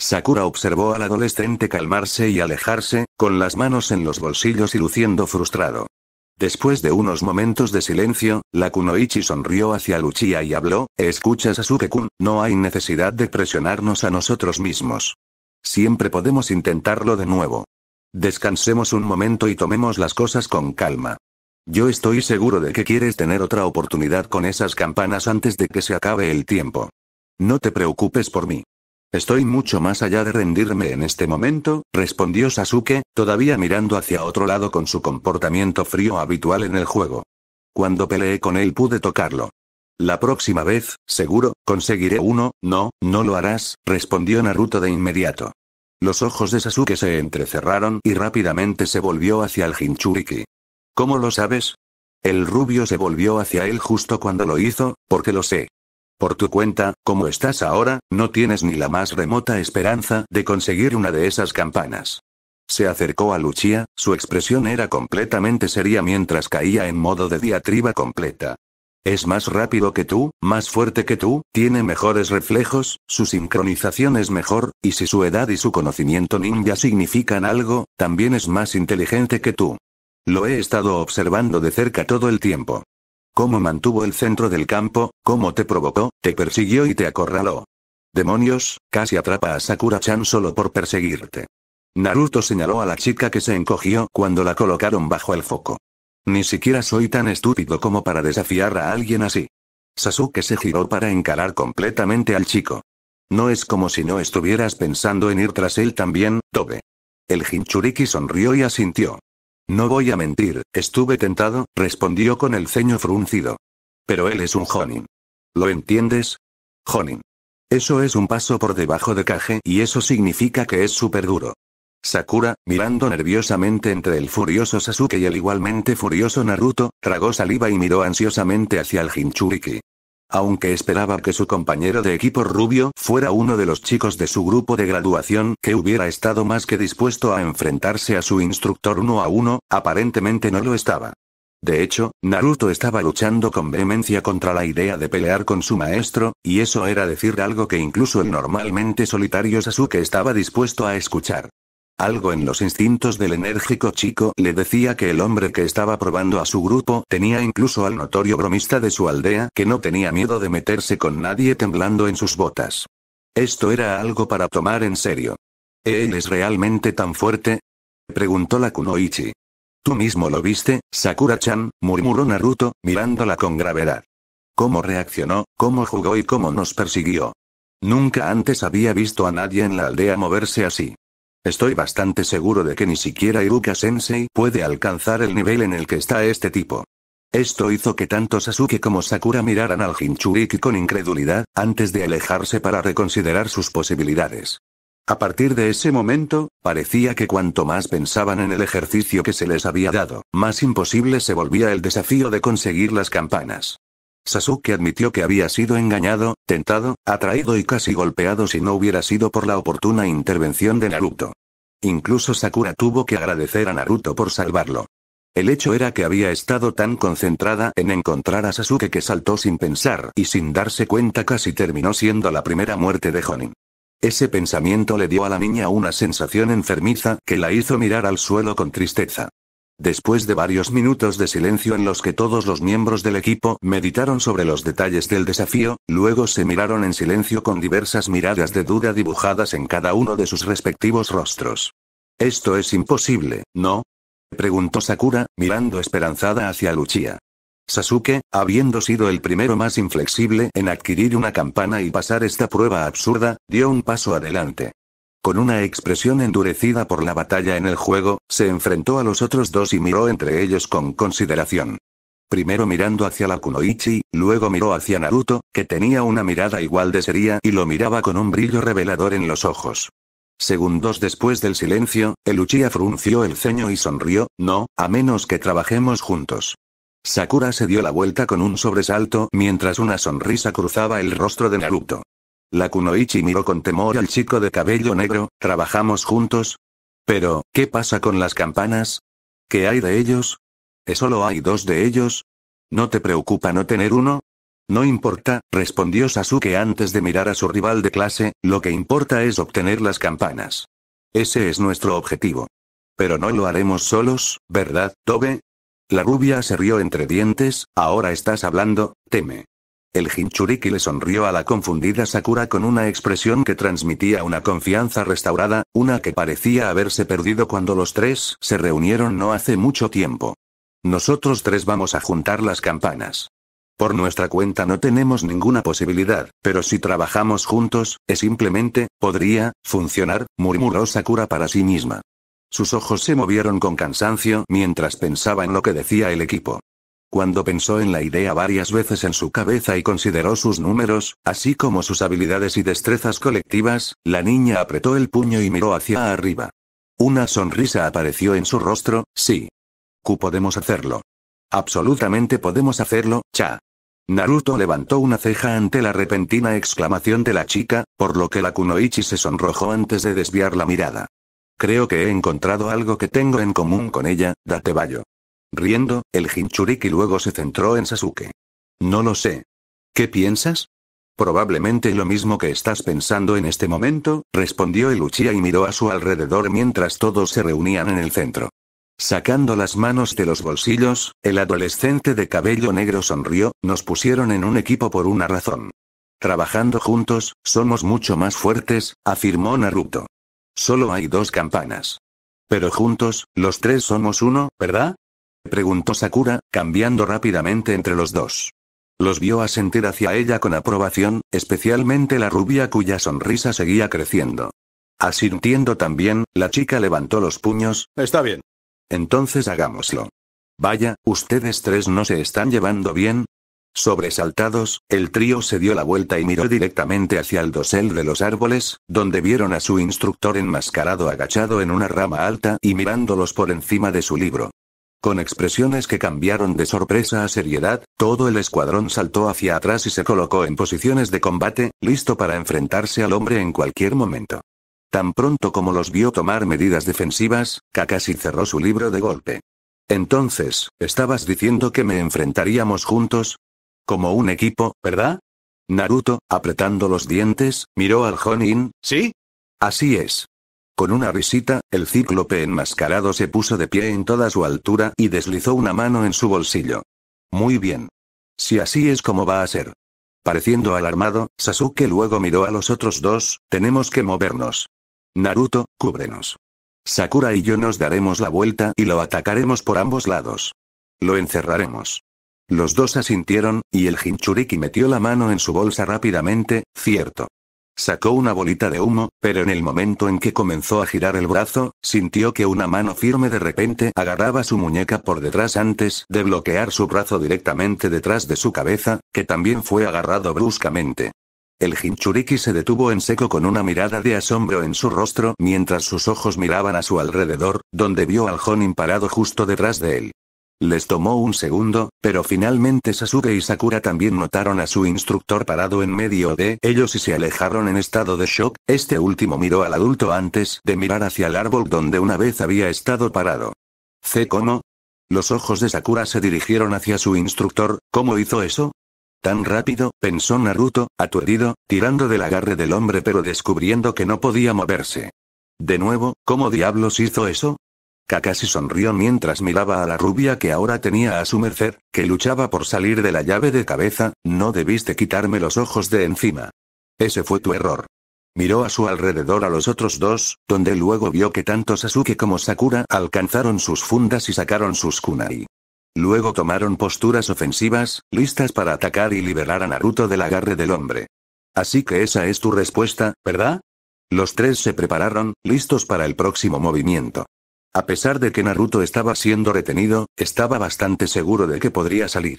Sakura observó al adolescente calmarse y alejarse, con las manos en los bolsillos y luciendo frustrado. Después de unos momentos de silencio, la Kunoichi sonrió hacia Luchia y habló, escuchas Suke kun no hay necesidad de presionarnos a nosotros mismos. Siempre podemos intentarlo de nuevo. Descansemos un momento y tomemos las cosas con calma. Yo estoy seguro de que quieres tener otra oportunidad con esas campanas antes de que se acabe el tiempo. No te preocupes por mí. Estoy mucho más allá de rendirme en este momento, respondió Sasuke, todavía mirando hacia otro lado con su comportamiento frío habitual en el juego. Cuando peleé con él pude tocarlo. La próxima vez, seguro, conseguiré uno, no, no lo harás, respondió Naruto de inmediato. Los ojos de Sasuke se entrecerraron y rápidamente se volvió hacia el Hinchuriki. ¿Cómo lo sabes? El rubio se volvió hacia él justo cuando lo hizo, porque lo sé. Por tu cuenta, como estás ahora, no tienes ni la más remota esperanza de conseguir una de esas campanas. Se acercó a Lucia, su expresión era completamente seria mientras caía en modo de diatriba completa. Es más rápido que tú, más fuerte que tú, tiene mejores reflejos, su sincronización es mejor, y si su edad y su conocimiento ninja significan algo, también es más inteligente que tú. Lo he estado observando de cerca todo el tiempo. Cómo mantuvo el centro del campo, cómo te provocó, te persiguió y te acorraló. Demonios, casi atrapa a Sakura-chan solo por perseguirte. Naruto señaló a la chica que se encogió cuando la colocaron bajo el foco. Ni siquiera soy tan estúpido como para desafiar a alguien así. Sasuke se giró para encarar completamente al chico. No es como si no estuvieras pensando en ir tras él también, Tobe. El Hinchuriki sonrió y asintió. No voy a mentir, estuve tentado, respondió con el ceño fruncido. Pero él es un Jonin. ¿Lo entiendes? Jonin. Eso es un paso por debajo de Kage y eso significa que es súper duro. Sakura, mirando nerviosamente entre el furioso Sasuke y el igualmente furioso Naruto, tragó saliva y miró ansiosamente hacia el Hinchuriki aunque esperaba que su compañero de equipo rubio fuera uno de los chicos de su grupo de graduación que hubiera estado más que dispuesto a enfrentarse a su instructor uno a uno, aparentemente no lo estaba. De hecho, Naruto estaba luchando con vehemencia contra la idea de pelear con su maestro, y eso era decir algo que incluso el normalmente solitario Sasuke estaba dispuesto a escuchar. Algo en los instintos del enérgico chico le decía que el hombre que estaba probando a su grupo tenía incluso al notorio bromista de su aldea que no tenía miedo de meterse con nadie temblando en sus botas. Esto era algo para tomar en serio. ¿Él es realmente tan fuerte? preguntó la Kunoichi. Tú mismo lo viste, Sakura-chan, murmuró Naruto, mirándola con gravedad. ¿Cómo reaccionó, cómo jugó y cómo nos persiguió? Nunca antes había visto a nadie en la aldea moverse así. Estoy bastante seguro de que ni siquiera Iruka Sensei puede alcanzar el nivel en el que está este tipo. Esto hizo que tanto Sasuke como Sakura miraran al Jinchuriki con incredulidad, antes de alejarse para reconsiderar sus posibilidades. A partir de ese momento, parecía que cuanto más pensaban en el ejercicio que se les había dado, más imposible se volvía el desafío de conseguir las campanas. Sasuke admitió que había sido engañado, tentado, atraído y casi golpeado si no hubiera sido por la oportuna intervención de Naruto. Incluso Sakura tuvo que agradecer a Naruto por salvarlo. El hecho era que había estado tan concentrada en encontrar a Sasuke que saltó sin pensar y sin darse cuenta casi terminó siendo la primera muerte de Honin. Ese pensamiento le dio a la niña una sensación enfermiza que la hizo mirar al suelo con tristeza. Después de varios minutos de silencio en los que todos los miembros del equipo meditaron sobre los detalles del desafío, luego se miraron en silencio con diversas miradas de duda dibujadas en cada uno de sus respectivos rostros. Esto es imposible, ¿no? preguntó Sakura, mirando esperanzada hacia Luchia. Sasuke, habiendo sido el primero más inflexible en adquirir una campana y pasar esta prueba absurda, dio un paso adelante. Con una expresión endurecida por la batalla en el juego, se enfrentó a los otros dos y miró entre ellos con consideración. Primero mirando hacia la Kunoichi, luego miró hacia Naruto, que tenía una mirada igual de seria y lo miraba con un brillo revelador en los ojos. Segundos después del silencio, el Uchiha frunció el ceño y sonrió, no, a menos que trabajemos juntos. Sakura se dio la vuelta con un sobresalto mientras una sonrisa cruzaba el rostro de Naruto. La kunoichi miró con temor al chico de cabello negro, ¿trabajamos juntos? Pero, ¿qué pasa con las campanas? ¿Qué hay de ellos? ¿Es solo hay dos de ellos? ¿No te preocupa no tener uno? No importa, respondió Sasuke antes de mirar a su rival de clase, lo que importa es obtener las campanas. Ese es nuestro objetivo. Pero no lo haremos solos, ¿verdad, Tobe? La rubia se rió entre dientes, ahora estás hablando, teme. El Jinchuriki le sonrió a la confundida Sakura con una expresión que transmitía una confianza restaurada, una que parecía haberse perdido cuando los tres se reunieron no hace mucho tiempo. Nosotros tres vamos a juntar las campanas. Por nuestra cuenta no tenemos ninguna posibilidad, pero si trabajamos juntos, es simplemente, podría, funcionar, murmuró Sakura para sí misma. Sus ojos se movieron con cansancio mientras pensaba en lo que decía el equipo. Cuando pensó en la idea varias veces en su cabeza y consideró sus números, así como sus habilidades y destrezas colectivas, la niña apretó el puño y miró hacia arriba. Una sonrisa apareció en su rostro, sí. Q podemos hacerlo. Absolutamente podemos hacerlo, cha. Naruto levantó una ceja ante la repentina exclamación de la chica, por lo que la Kunoichi se sonrojó antes de desviar la mirada. Creo que he encontrado algo que tengo en común con ella, date vallo. Riendo, el Hinchuriki luego se centró en Sasuke. No lo sé. ¿Qué piensas? Probablemente lo mismo que estás pensando en este momento, respondió el Uchiha y miró a su alrededor mientras todos se reunían en el centro. Sacando las manos de los bolsillos, el adolescente de cabello negro sonrió, nos pusieron en un equipo por una razón. Trabajando juntos, somos mucho más fuertes, afirmó Naruto. Solo hay dos campanas. Pero juntos, los tres somos uno, ¿verdad? preguntó Sakura, cambiando rápidamente entre los dos. Los vio asentir hacia ella con aprobación, especialmente la rubia cuya sonrisa seguía creciendo. Asintiendo también, la chica levantó los puños. Está bien. Entonces hagámoslo. Vaya, ustedes tres no se están llevando bien. Sobresaltados, el trío se dio la vuelta y miró directamente hacia el dosel de los árboles, donde vieron a su instructor enmascarado agachado en una rama alta y mirándolos por encima de su libro. Con expresiones que cambiaron de sorpresa a seriedad, todo el escuadrón saltó hacia atrás y se colocó en posiciones de combate, listo para enfrentarse al hombre en cualquier momento. Tan pronto como los vio tomar medidas defensivas, Kakashi cerró su libro de golpe. Entonces, estabas diciendo que me enfrentaríamos juntos? Como un equipo, ¿verdad? Naruto, apretando los dientes, miró al Jonin, ¿sí? Así es. Con una risita, el cíclope enmascarado se puso de pie en toda su altura y deslizó una mano en su bolsillo. Muy bien. Si así es como va a ser. Pareciendo alarmado, Sasuke luego miró a los otros dos, tenemos que movernos. Naruto, cúbrenos. Sakura y yo nos daremos la vuelta y lo atacaremos por ambos lados. Lo encerraremos. Los dos asintieron, y el Hinchuriki metió la mano en su bolsa rápidamente, cierto. Sacó una bolita de humo, pero en el momento en que comenzó a girar el brazo, sintió que una mano firme de repente agarraba su muñeca por detrás antes de bloquear su brazo directamente detrás de su cabeza, que también fue agarrado bruscamente. El Hinchuriki se detuvo en seco con una mirada de asombro en su rostro mientras sus ojos miraban a su alrededor, donde vio al Jonin parado justo detrás de él. Les tomó un segundo, pero finalmente Sasuke y Sakura también notaron a su instructor parado en medio de ellos y se alejaron en estado de shock, este último miró al adulto antes de mirar hacia el árbol donde una vez había estado parado. cómo? Los ojos de Sakura se dirigieron hacia su instructor, ¿cómo hizo eso? Tan rápido, pensó Naruto, aturdido, tirando del agarre del hombre pero descubriendo que no podía moverse. De nuevo, ¿cómo diablos hizo eso? Kakashi sonrió mientras miraba a la rubia que ahora tenía a su merced, que luchaba por salir de la llave de cabeza, no debiste quitarme los ojos de encima. Ese fue tu error. Miró a su alrededor a los otros dos, donde luego vio que tanto Sasuke como Sakura alcanzaron sus fundas y sacaron sus kunai. Luego tomaron posturas ofensivas, listas para atacar y liberar a Naruto del agarre del hombre. Así que esa es tu respuesta, ¿verdad? Los tres se prepararon, listos para el próximo movimiento. A pesar de que Naruto estaba siendo retenido, estaba bastante seguro de que podría salir.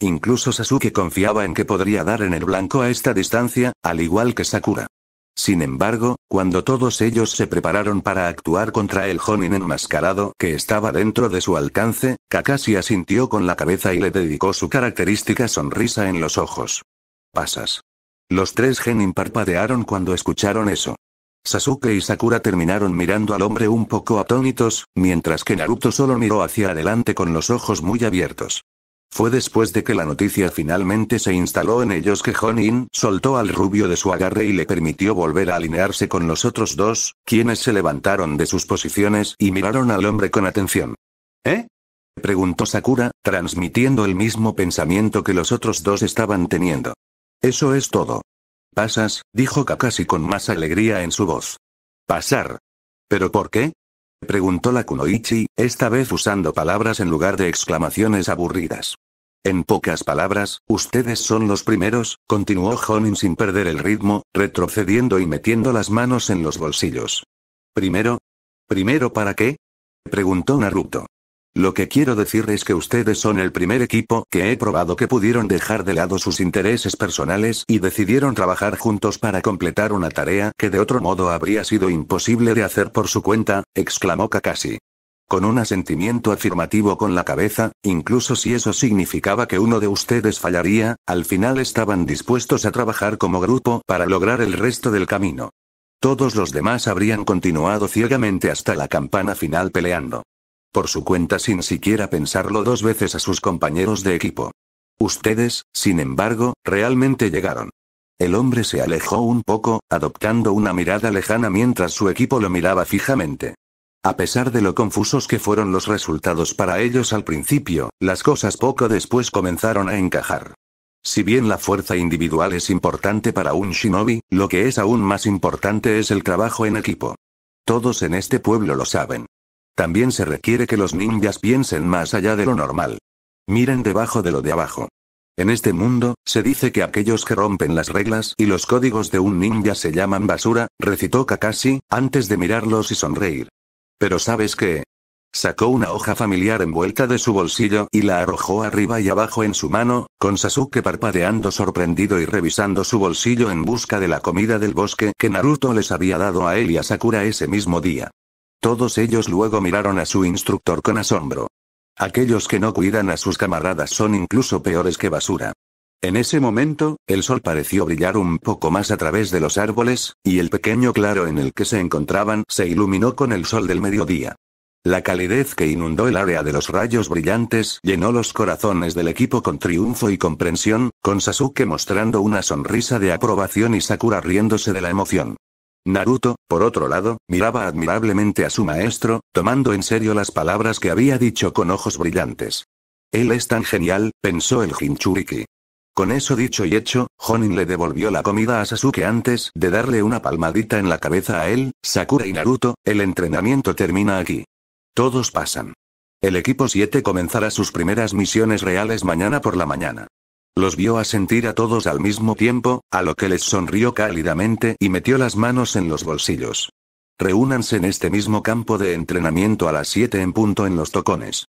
Incluso Sasuke confiaba en que podría dar en el blanco a esta distancia, al igual que Sakura. Sin embargo, cuando todos ellos se prepararon para actuar contra el Jonin enmascarado que estaba dentro de su alcance, Kakashi asintió con la cabeza y le dedicó su característica sonrisa en los ojos. Pasas. Los tres Genin parpadearon cuando escucharon eso. Sasuke y Sakura terminaron mirando al hombre un poco atónitos, mientras que Naruto solo miró hacia adelante con los ojos muy abiertos. Fue después de que la noticia finalmente se instaló en ellos que Honin soltó al rubio de su agarre y le permitió volver a alinearse con los otros dos, quienes se levantaron de sus posiciones y miraron al hombre con atención. ¿Eh? preguntó Sakura, transmitiendo el mismo pensamiento que los otros dos estaban teniendo. Eso es todo. Pasas, dijo Kakashi con más alegría en su voz. Pasar. ¿Pero por qué? Preguntó la Kunoichi, esta vez usando palabras en lugar de exclamaciones aburridas. En pocas palabras, ustedes son los primeros, continuó Jonin sin perder el ritmo, retrocediendo y metiendo las manos en los bolsillos. ¿Primero? ¿Primero para qué? preguntó Naruto. Lo que quiero decir es que ustedes son el primer equipo que he probado que pudieron dejar de lado sus intereses personales y decidieron trabajar juntos para completar una tarea que de otro modo habría sido imposible de hacer por su cuenta, exclamó Kakashi. Con un asentimiento afirmativo con la cabeza, incluso si eso significaba que uno de ustedes fallaría, al final estaban dispuestos a trabajar como grupo para lograr el resto del camino. Todos los demás habrían continuado ciegamente hasta la campana final peleando por su cuenta sin siquiera pensarlo dos veces a sus compañeros de equipo. Ustedes, sin embargo, realmente llegaron. El hombre se alejó un poco, adoptando una mirada lejana mientras su equipo lo miraba fijamente. A pesar de lo confusos que fueron los resultados para ellos al principio, las cosas poco después comenzaron a encajar. Si bien la fuerza individual es importante para un shinobi, lo que es aún más importante es el trabajo en equipo. Todos en este pueblo lo saben. También se requiere que los ninjas piensen más allá de lo normal. Miren debajo de lo de abajo. En este mundo, se dice que aquellos que rompen las reglas y los códigos de un ninja se llaman basura, recitó Kakashi, antes de mirarlos y sonreír. Pero ¿sabes qué? Sacó una hoja familiar envuelta de su bolsillo y la arrojó arriba y abajo en su mano, con Sasuke parpadeando sorprendido y revisando su bolsillo en busca de la comida del bosque que Naruto les había dado a él y a Sakura ese mismo día. Todos ellos luego miraron a su instructor con asombro. Aquellos que no cuidan a sus camaradas son incluso peores que basura. En ese momento, el sol pareció brillar un poco más a través de los árboles, y el pequeño claro en el que se encontraban se iluminó con el sol del mediodía. La calidez que inundó el área de los rayos brillantes llenó los corazones del equipo con triunfo y comprensión, con Sasuke mostrando una sonrisa de aprobación y Sakura riéndose de la emoción. Naruto, por otro lado, miraba admirablemente a su maestro, tomando en serio las palabras que había dicho con ojos brillantes. Él es tan genial, pensó el Jinchuriki. Con eso dicho y hecho, Honin le devolvió la comida a Sasuke antes de darle una palmadita en la cabeza a él, Sakura y Naruto, el entrenamiento termina aquí. Todos pasan. El equipo 7 comenzará sus primeras misiones reales mañana por la mañana. Los vio asentir a todos al mismo tiempo, a lo que les sonrió cálidamente y metió las manos en los bolsillos. Reúnanse en este mismo campo de entrenamiento a las 7 en punto en los tocones.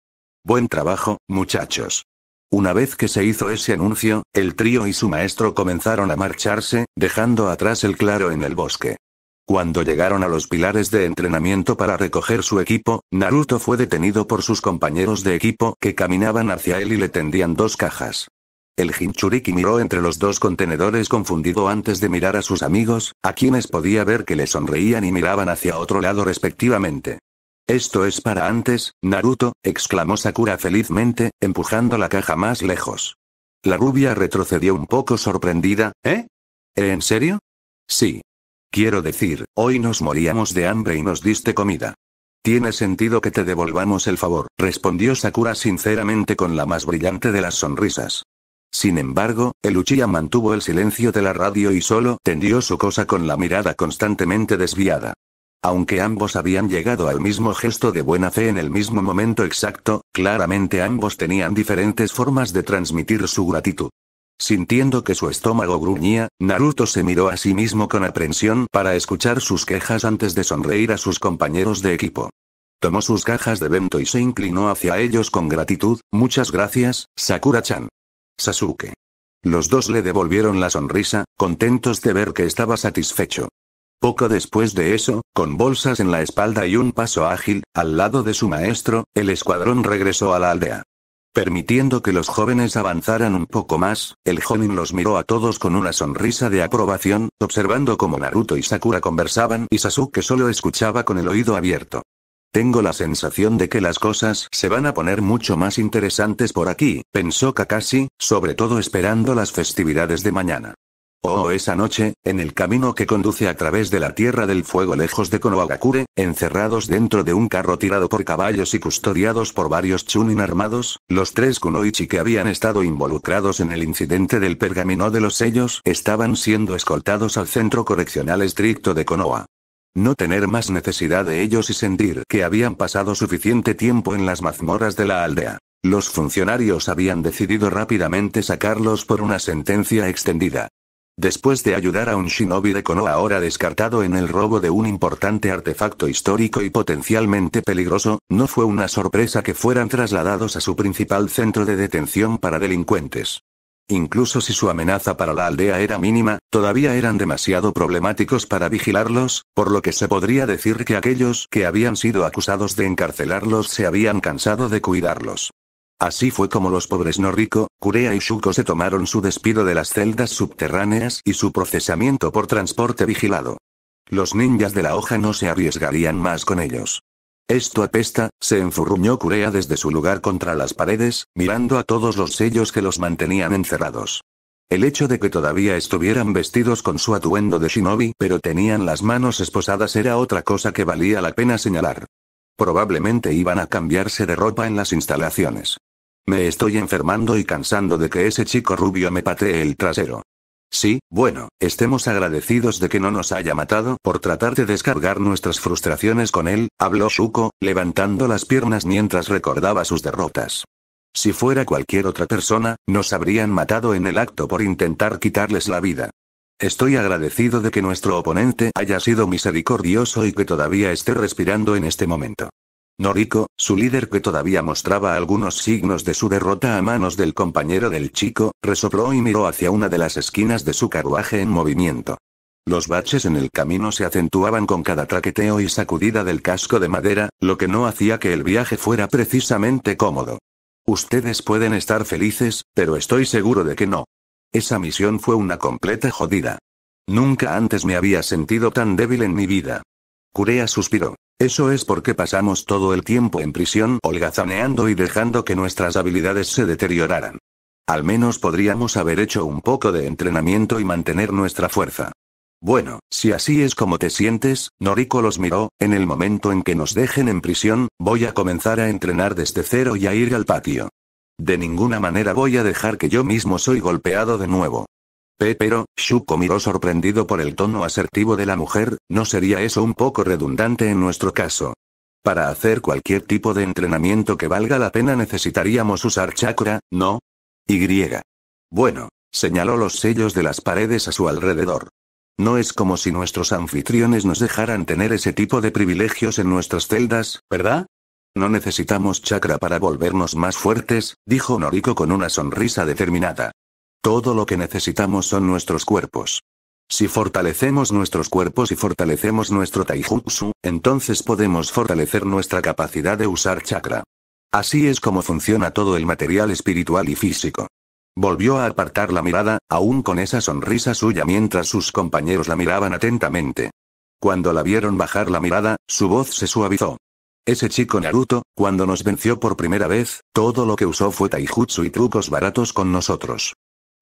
Buen trabajo, muchachos. Una vez que se hizo ese anuncio, el trío y su maestro comenzaron a marcharse, dejando atrás el claro en el bosque. Cuando llegaron a los pilares de entrenamiento para recoger su equipo, Naruto fue detenido por sus compañeros de equipo que caminaban hacia él y le tendían dos cajas. El Hinchuriki miró entre los dos contenedores confundido antes de mirar a sus amigos, a quienes podía ver que le sonreían y miraban hacia otro lado respectivamente. Esto es para antes, Naruto, exclamó Sakura felizmente, empujando la caja más lejos. La rubia retrocedió un poco sorprendida, ¿eh? ¿En serio? Sí. Quiero decir, hoy nos moríamos de hambre y nos diste comida. Tiene sentido que te devolvamos el favor, respondió Sakura sinceramente con la más brillante de las sonrisas. Sin embargo, el Uchiha mantuvo el silencio de la radio y solo tendió su cosa con la mirada constantemente desviada. Aunque ambos habían llegado al mismo gesto de buena fe en el mismo momento exacto, claramente ambos tenían diferentes formas de transmitir su gratitud. Sintiendo que su estómago gruñía, Naruto se miró a sí mismo con aprensión para escuchar sus quejas antes de sonreír a sus compañeros de equipo. Tomó sus cajas de vento y se inclinó hacia ellos con gratitud, muchas gracias, Sakura-chan. Sasuke. Los dos le devolvieron la sonrisa, contentos de ver que estaba satisfecho. Poco después de eso, con bolsas en la espalda y un paso ágil, al lado de su maestro, el escuadrón regresó a la aldea. Permitiendo que los jóvenes avanzaran un poco más, el joven los miró a todos con una sonrisa de aprobación, observando cómo Naruto y Sakura conversaban y Sasuke solo escuchaba con el oído abierto. Tengo la sensación de que las cosas se van a poner mucho más interesantes por aquí, pensó Kakashi, sobre todo esperando las festividades de mañana. Oh, esa noche, en el camino que conduce a través de la Tierra del Fuego lejos de Konohagakure, encerrados dentro de un carro tirado por caballos y custodiados por varios chunin armados, los tres kunoichi que habían estado involucrados en el incidente del pergamino de los sellos estaban siendo escoltados al centro correccional estricto de Konoha no tener más necesidad de ellos y sentir que habían pasado suficiente tiempo en las mazmorras de la aldea. Los funcionarios habían decidido rápidamente sacarlos por una sentencia extendida. Después de ayudar a un shinobi de Kono, ahora descartado en el robo de un importante artefacto histórico y potencialmente peligroso, no fue una sorpresa que fueran trasladados a su principal centro de detención para delincuentes. Incluso si su amenaza para la aldea era mínima, todavía eran demasiado problemáticos para vigilarlos, por lo que se podría decir que aquellos que habían sido acusados de encarcelarlos se habían cansado de cuidarlos. Así fue como los pobres Noriko, Kurea y Shuko se tomaron su despido de las celdas subterráneas y su procesamiento por transporte vigilado. Los ninjas de la hoja no se arriesgarían más con ellos. Esto apesta, se enfurruñó Curea desde su lugar contra las paredes, mirando a todos los sellos que los mantenían encerrados. El hecho de que todavía estuvieran vestidos con su atuendo de shinobi pero tenían las manos esposadas era otra cosa que valía la pena señalar. Probablemente iban a cambiarse de ropa en las instalaciones. Me estoy enfermando y cansando de que ese chico rubio me patee el trasero. Sí, bueno, estemos agradecidos de que no nos haya matado por tratar de descargar nuestras frustraciones con él, habló Shuko, levantando las piernas mientras recordaba sus derrotas. Si fuera cualquier otra persona, nos habrían matado en el acto por intentar quitarles la vida. Estoy agradecido de que nuestro oponente haya sido misericordioso y que todavía esté respirando en este momento. Noriko, su líder que todavía mostraba algunos signos de su derrota a manos del compañero del chico, resopló y miró hacia una de las esquinas de su carruaje en movimiento. Los baches en el camino se acentuaban con cada traqueteo y sacudida del casco de madera, lo que no hacía que el viaje fuera precisamente cómodo. Ustedes pueden estar felices, pero estoy seguro de que no. Esa misión fue una completa jodida. Nunca antes me había sentido tan débil en mi vida. Curea suspiró. Eso es porque pasamos todo el tiempo en prisión holgazaneando y dejando que nuestras habilidades se deterioraran. Al menos podríamos haber hecho un poco de entrenamiento y mantener nuestra fuerza. Bueno, si así es como te sientes, Noriko los miró, en el momento en que nos dejen en prisión, voy a comenzar a entrenar desde cero y a ir al patio. De ninguna manera voy a dejar que yo mismo soy golpeado de nuevo. Pero, Shuko miró sorprendido por el tono asertivo de la mujer, ¿no sería eso un poco redundante en nuestro caso? Para hacer cualquier tipo de entrenamiento que valga la pena necesitaríamos usar chakra, ¿no? Y. Bueno, señaló los sellos de las paredes a su alrededor. No es como si nuestros anfitriones nos dejaran tener ese tipo de privilegios en nuestras celdas, ¿verdad? No necesitamos chakra para volvernos más fuertes, dijo Noriko con una sonrisa determinada. Todo lo que necesitamos son nuestros cuerpos. Si fortalecemos nuestros cuerpos y fortalecemos nuestro taijutsu, entonces podemos fortalecer nuestra capacidad de usar chakra. Así es como funciona todo el material espiritual y físico. Volvió a apartar la mirada, aún con esa sonrisa suya mientras sus compañeros la miraban atentamente. Cuando la vieron bajar la mirada, su voz se suavizó. Ese chico Naruto, cuando nos venció por primera vez, todo lo que usó fue taijutsu y trucos baratos con nosotros.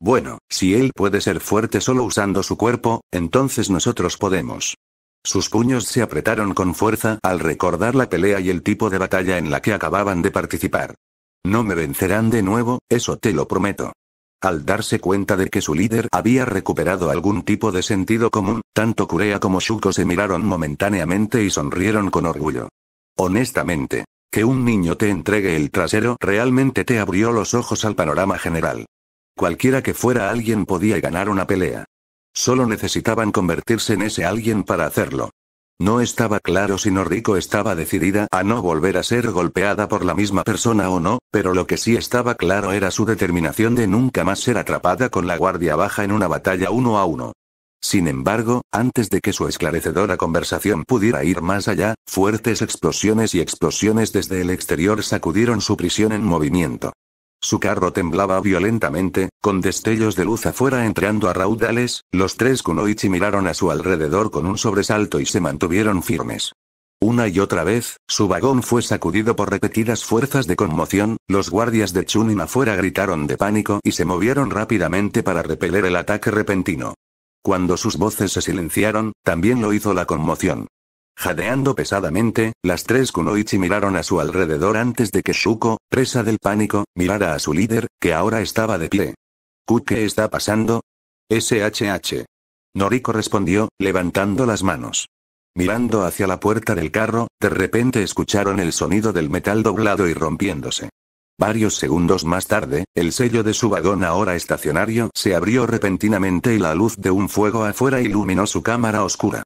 Bueno, si él puede ser fuerte solo usando su cuerpo, entonces nosotros podemos. Sus puños se apretaron con fuerza al recordar la pelea y el tipo de batalla en la que acababan de participar. No me vencerán de nuevo, eso te lo prometo. Al darse cuenta de que su líder había recuperado algún tipo de sentido común, tanto Kurea como Shuko se miraron momentáneamente y sonrieron con orgullo. Honestamente, que un niño te entregue el trasero realmente te abrió los ojos al panorama general. Cualquiera que fuera alguien podía ganar una pelea. Solo necesitaban convertirse en ese alguien para hacerlo. No estaba claro si Noriko estaba decidida a no volver a ser golpeada por la misma persona o no, pero lo que sí estaba claro era su determinación de nunca más ser atrapada con la guardia baja en una batalla uno a uno. Sin embargo, antes de que su esclarecedora conversación pudiera ir más allá, fuertes explosiones y explosiones desde el exterior sacudieron su prisión en movimiento. Su carro temblaba violentamente, con destellos de luz afuera entrando a raudales, los tres Kunoichi miraron a su alrededor con un sobresalto y se mantuvieron firmes. Una y otra vez, su vagón fue sacudido por repetidas fuerzas de conmoción, los guardias de Chunin afuera gritaron de pánico y se movieron rápidamente para repeler el ataque repentino. Cuando sus voces se silenciaron, también lo hizo la conmoción. Jadeando pesadamente, las tres kunoichi miraron a su alrededor antes de que Shuko, presa del pánico, mirara a su líder, que ahora estaba de pie. ¿Qué está pasando? SHH. Noriko respondió, levantando las manos. Mirando hacia la puerta del carro, de repente escucharon el sonido del metal doblado y rompiéndose. Varios segundos más tarde, el sello de su vagón ahora estacionario se abrió repentinamente y la luz de un fuego afuera iluminó su cámara oscura.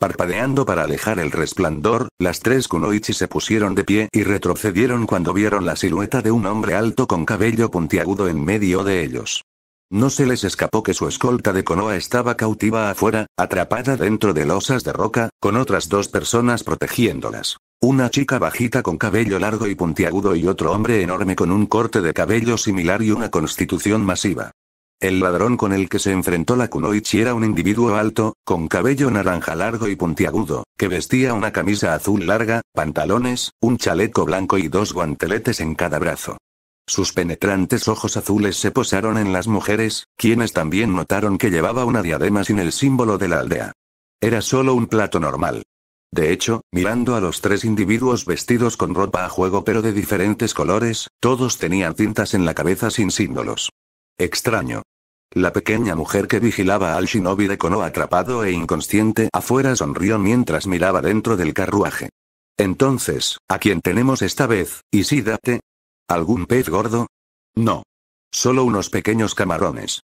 Parpadeando para alejar el resplandor, las tres kunoichi se pusieron de pie y retrocedieron cuando vieron la silueta de un hombre alto con cabello puntiagudo en medio de ellos. No se les escapó que su escolta de Konoha estaba cautiva afuera, atrapada dentro de losas de roca, con otras dos personas protegiéndolas. Una chica bajita con cabello largo y puntiagudo y otro hombre enorme con un corte de cabello similar y una constitución masiva. El ladrón con el que se enfrentó la Kunoichi era un individuo alto, con cabello naranja largo y puntiagudo, que vestía una camisa azul larga, pantalones, un chaleco blanco y dos guanteletes en cada brazo. Sus penetrantes ojos azules se posaron en las mujeres, quienes también notaron que llevaba una diadema sin el símbolo de la aldea. Era solo un plato normal. De hecho, mirando a los tres individuos vestidos con ropa a juego pero de diferentes colores, todos tenían cintas en la cabeza sin símbolos. Extraño. La pequeña mujer que vigilaba al shinobi de Konoha atrapado e inconsciente afuera sonrió mientras miraba dentro del carruaje. Entonces, ¿a quién tenemos esta vez, Isidate? ¿Algún pez gordo? No. Solo unos pequeños camarones.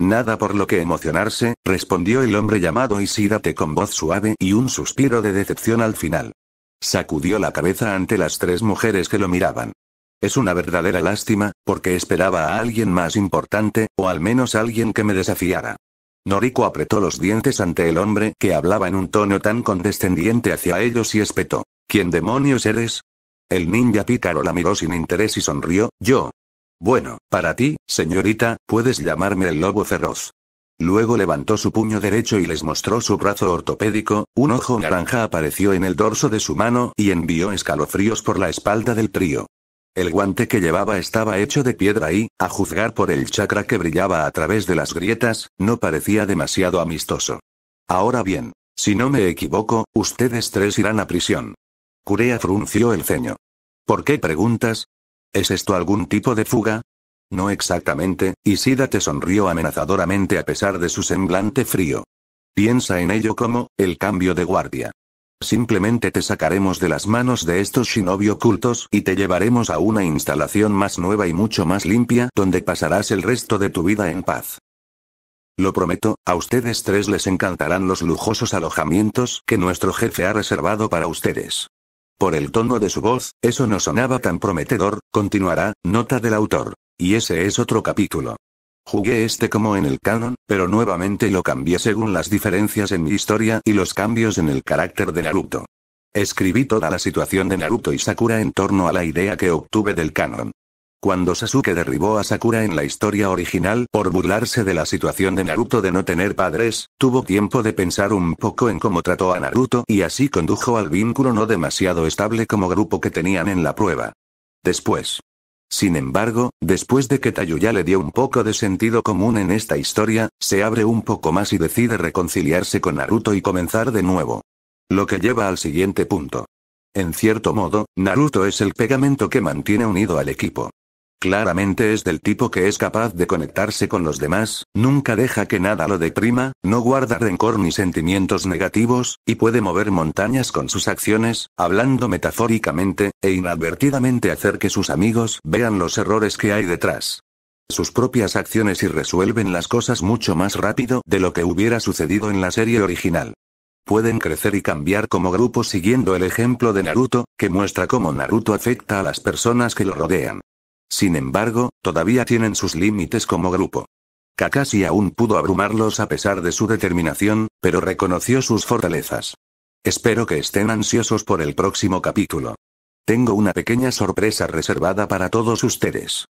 Nada por lo que emocionarse, respondió el hombre llamado Isidate con voz suave y un suspiro de decepción al final. Sacudió la cabeza ante las tres mujeres que lo miraban. Es una verdadera lástima, porque esperaba a alguien más importante, o al menos alguien que me desafiara. Noriko apretó los dientes ante el hombre que hablaba en un tono tan condescendiente hacia ellos y espetó. ¿Quién demonios eres? El ninja pícaro la miró sin interés y sonrió, yo. Bueno, para ti, señorita, puedes llamarme el lobo feroz. Luego levantó su puño derecho y les mostró su brazo ortopédico, un ojo naranja apareció en el dorso de su mano y envió escalofríos por la espalda del trío. El guante que llevaba estaba hecho de piedra y, a juzgar por el chakra que brillaba a través de las grietas, no parecía demasiado amistoso. Ahora bien, si no me equivoco, ustedes tres irán a prisión. Kurea frunció el ceño. ¿Por qué preguntas? ¿Es esto algún tipo de fuga? No exactamente, Sida te sonrió amenazadoramente a pesar de su semblante frío. Piensa en ello como, el cambio de guardia. Simplemente te sacaremos de las manos de estos shinobi ocultos y te llevaremos a una instalación más nueva y mucho más limpia donde pasarás el resto de tu vida en paz. Lo prometo, a ustedes tres les encantarán los lujosos alojamientos que nuestro jefe ha reservado para ustedes. Por el tono de su voz, eso no sonaba tan prometedor, continuará, nota del autor. Y ese es otro capítulo. Jugué este como en el canon, pero nuevamente lo cambié según las diferencias en mi historia y los cambios en el carácter de Naruto. Escribí toda la situación de Naruto y Sakura en torno a la idea que obtuve del canon. Cuando Sasuke derribó a Sakura en la historia original por burlarse de la situación de Naruto de no tener padres, tuvo tiempo de pensar un poco en cómo trató a Naruto y así condujo al vínculo no demasiado estable como grupo que tenían en la prueba. Después, sin embargo, después de que Tayuya le dio un poco de sentido común en esta historia, se abre un poco más y decide reconciliarse con Naruto y comenzar de nuevo. Lo que lleva al siguiente punto. En cierto modo, Naruto es el pegamento que mantiene unido al equipo. Claramente es del tipo que es capaz de conectarse con los demás, nunca deja que nada lo deprima, no guarda rencor ni sentimientos negativos, y puede mover montañas con sus acciones, hablando metafóricamente, e inadvertidamente hacer que sus amigos vean los errores que hay detrás sus propias acciones y resuelven las cosas mucho más rápido de lo que hubiera sucedido en la serie original. Pueden crecer y cambiar como grupo siguiendo el ejemplo de Naruto, que muestra cómo Naruto afecta a las personas que lo rodean. Sin embargo, todavía tienen sus límites como grupo. Kakashi aún pudo abrumarlos a pesar de su determinación, pero reconoció sus fortalezas. Espero que estén ansiosos por el próximo capítulo. Tengo una pequeña sorpresa reservada para todos ustedes.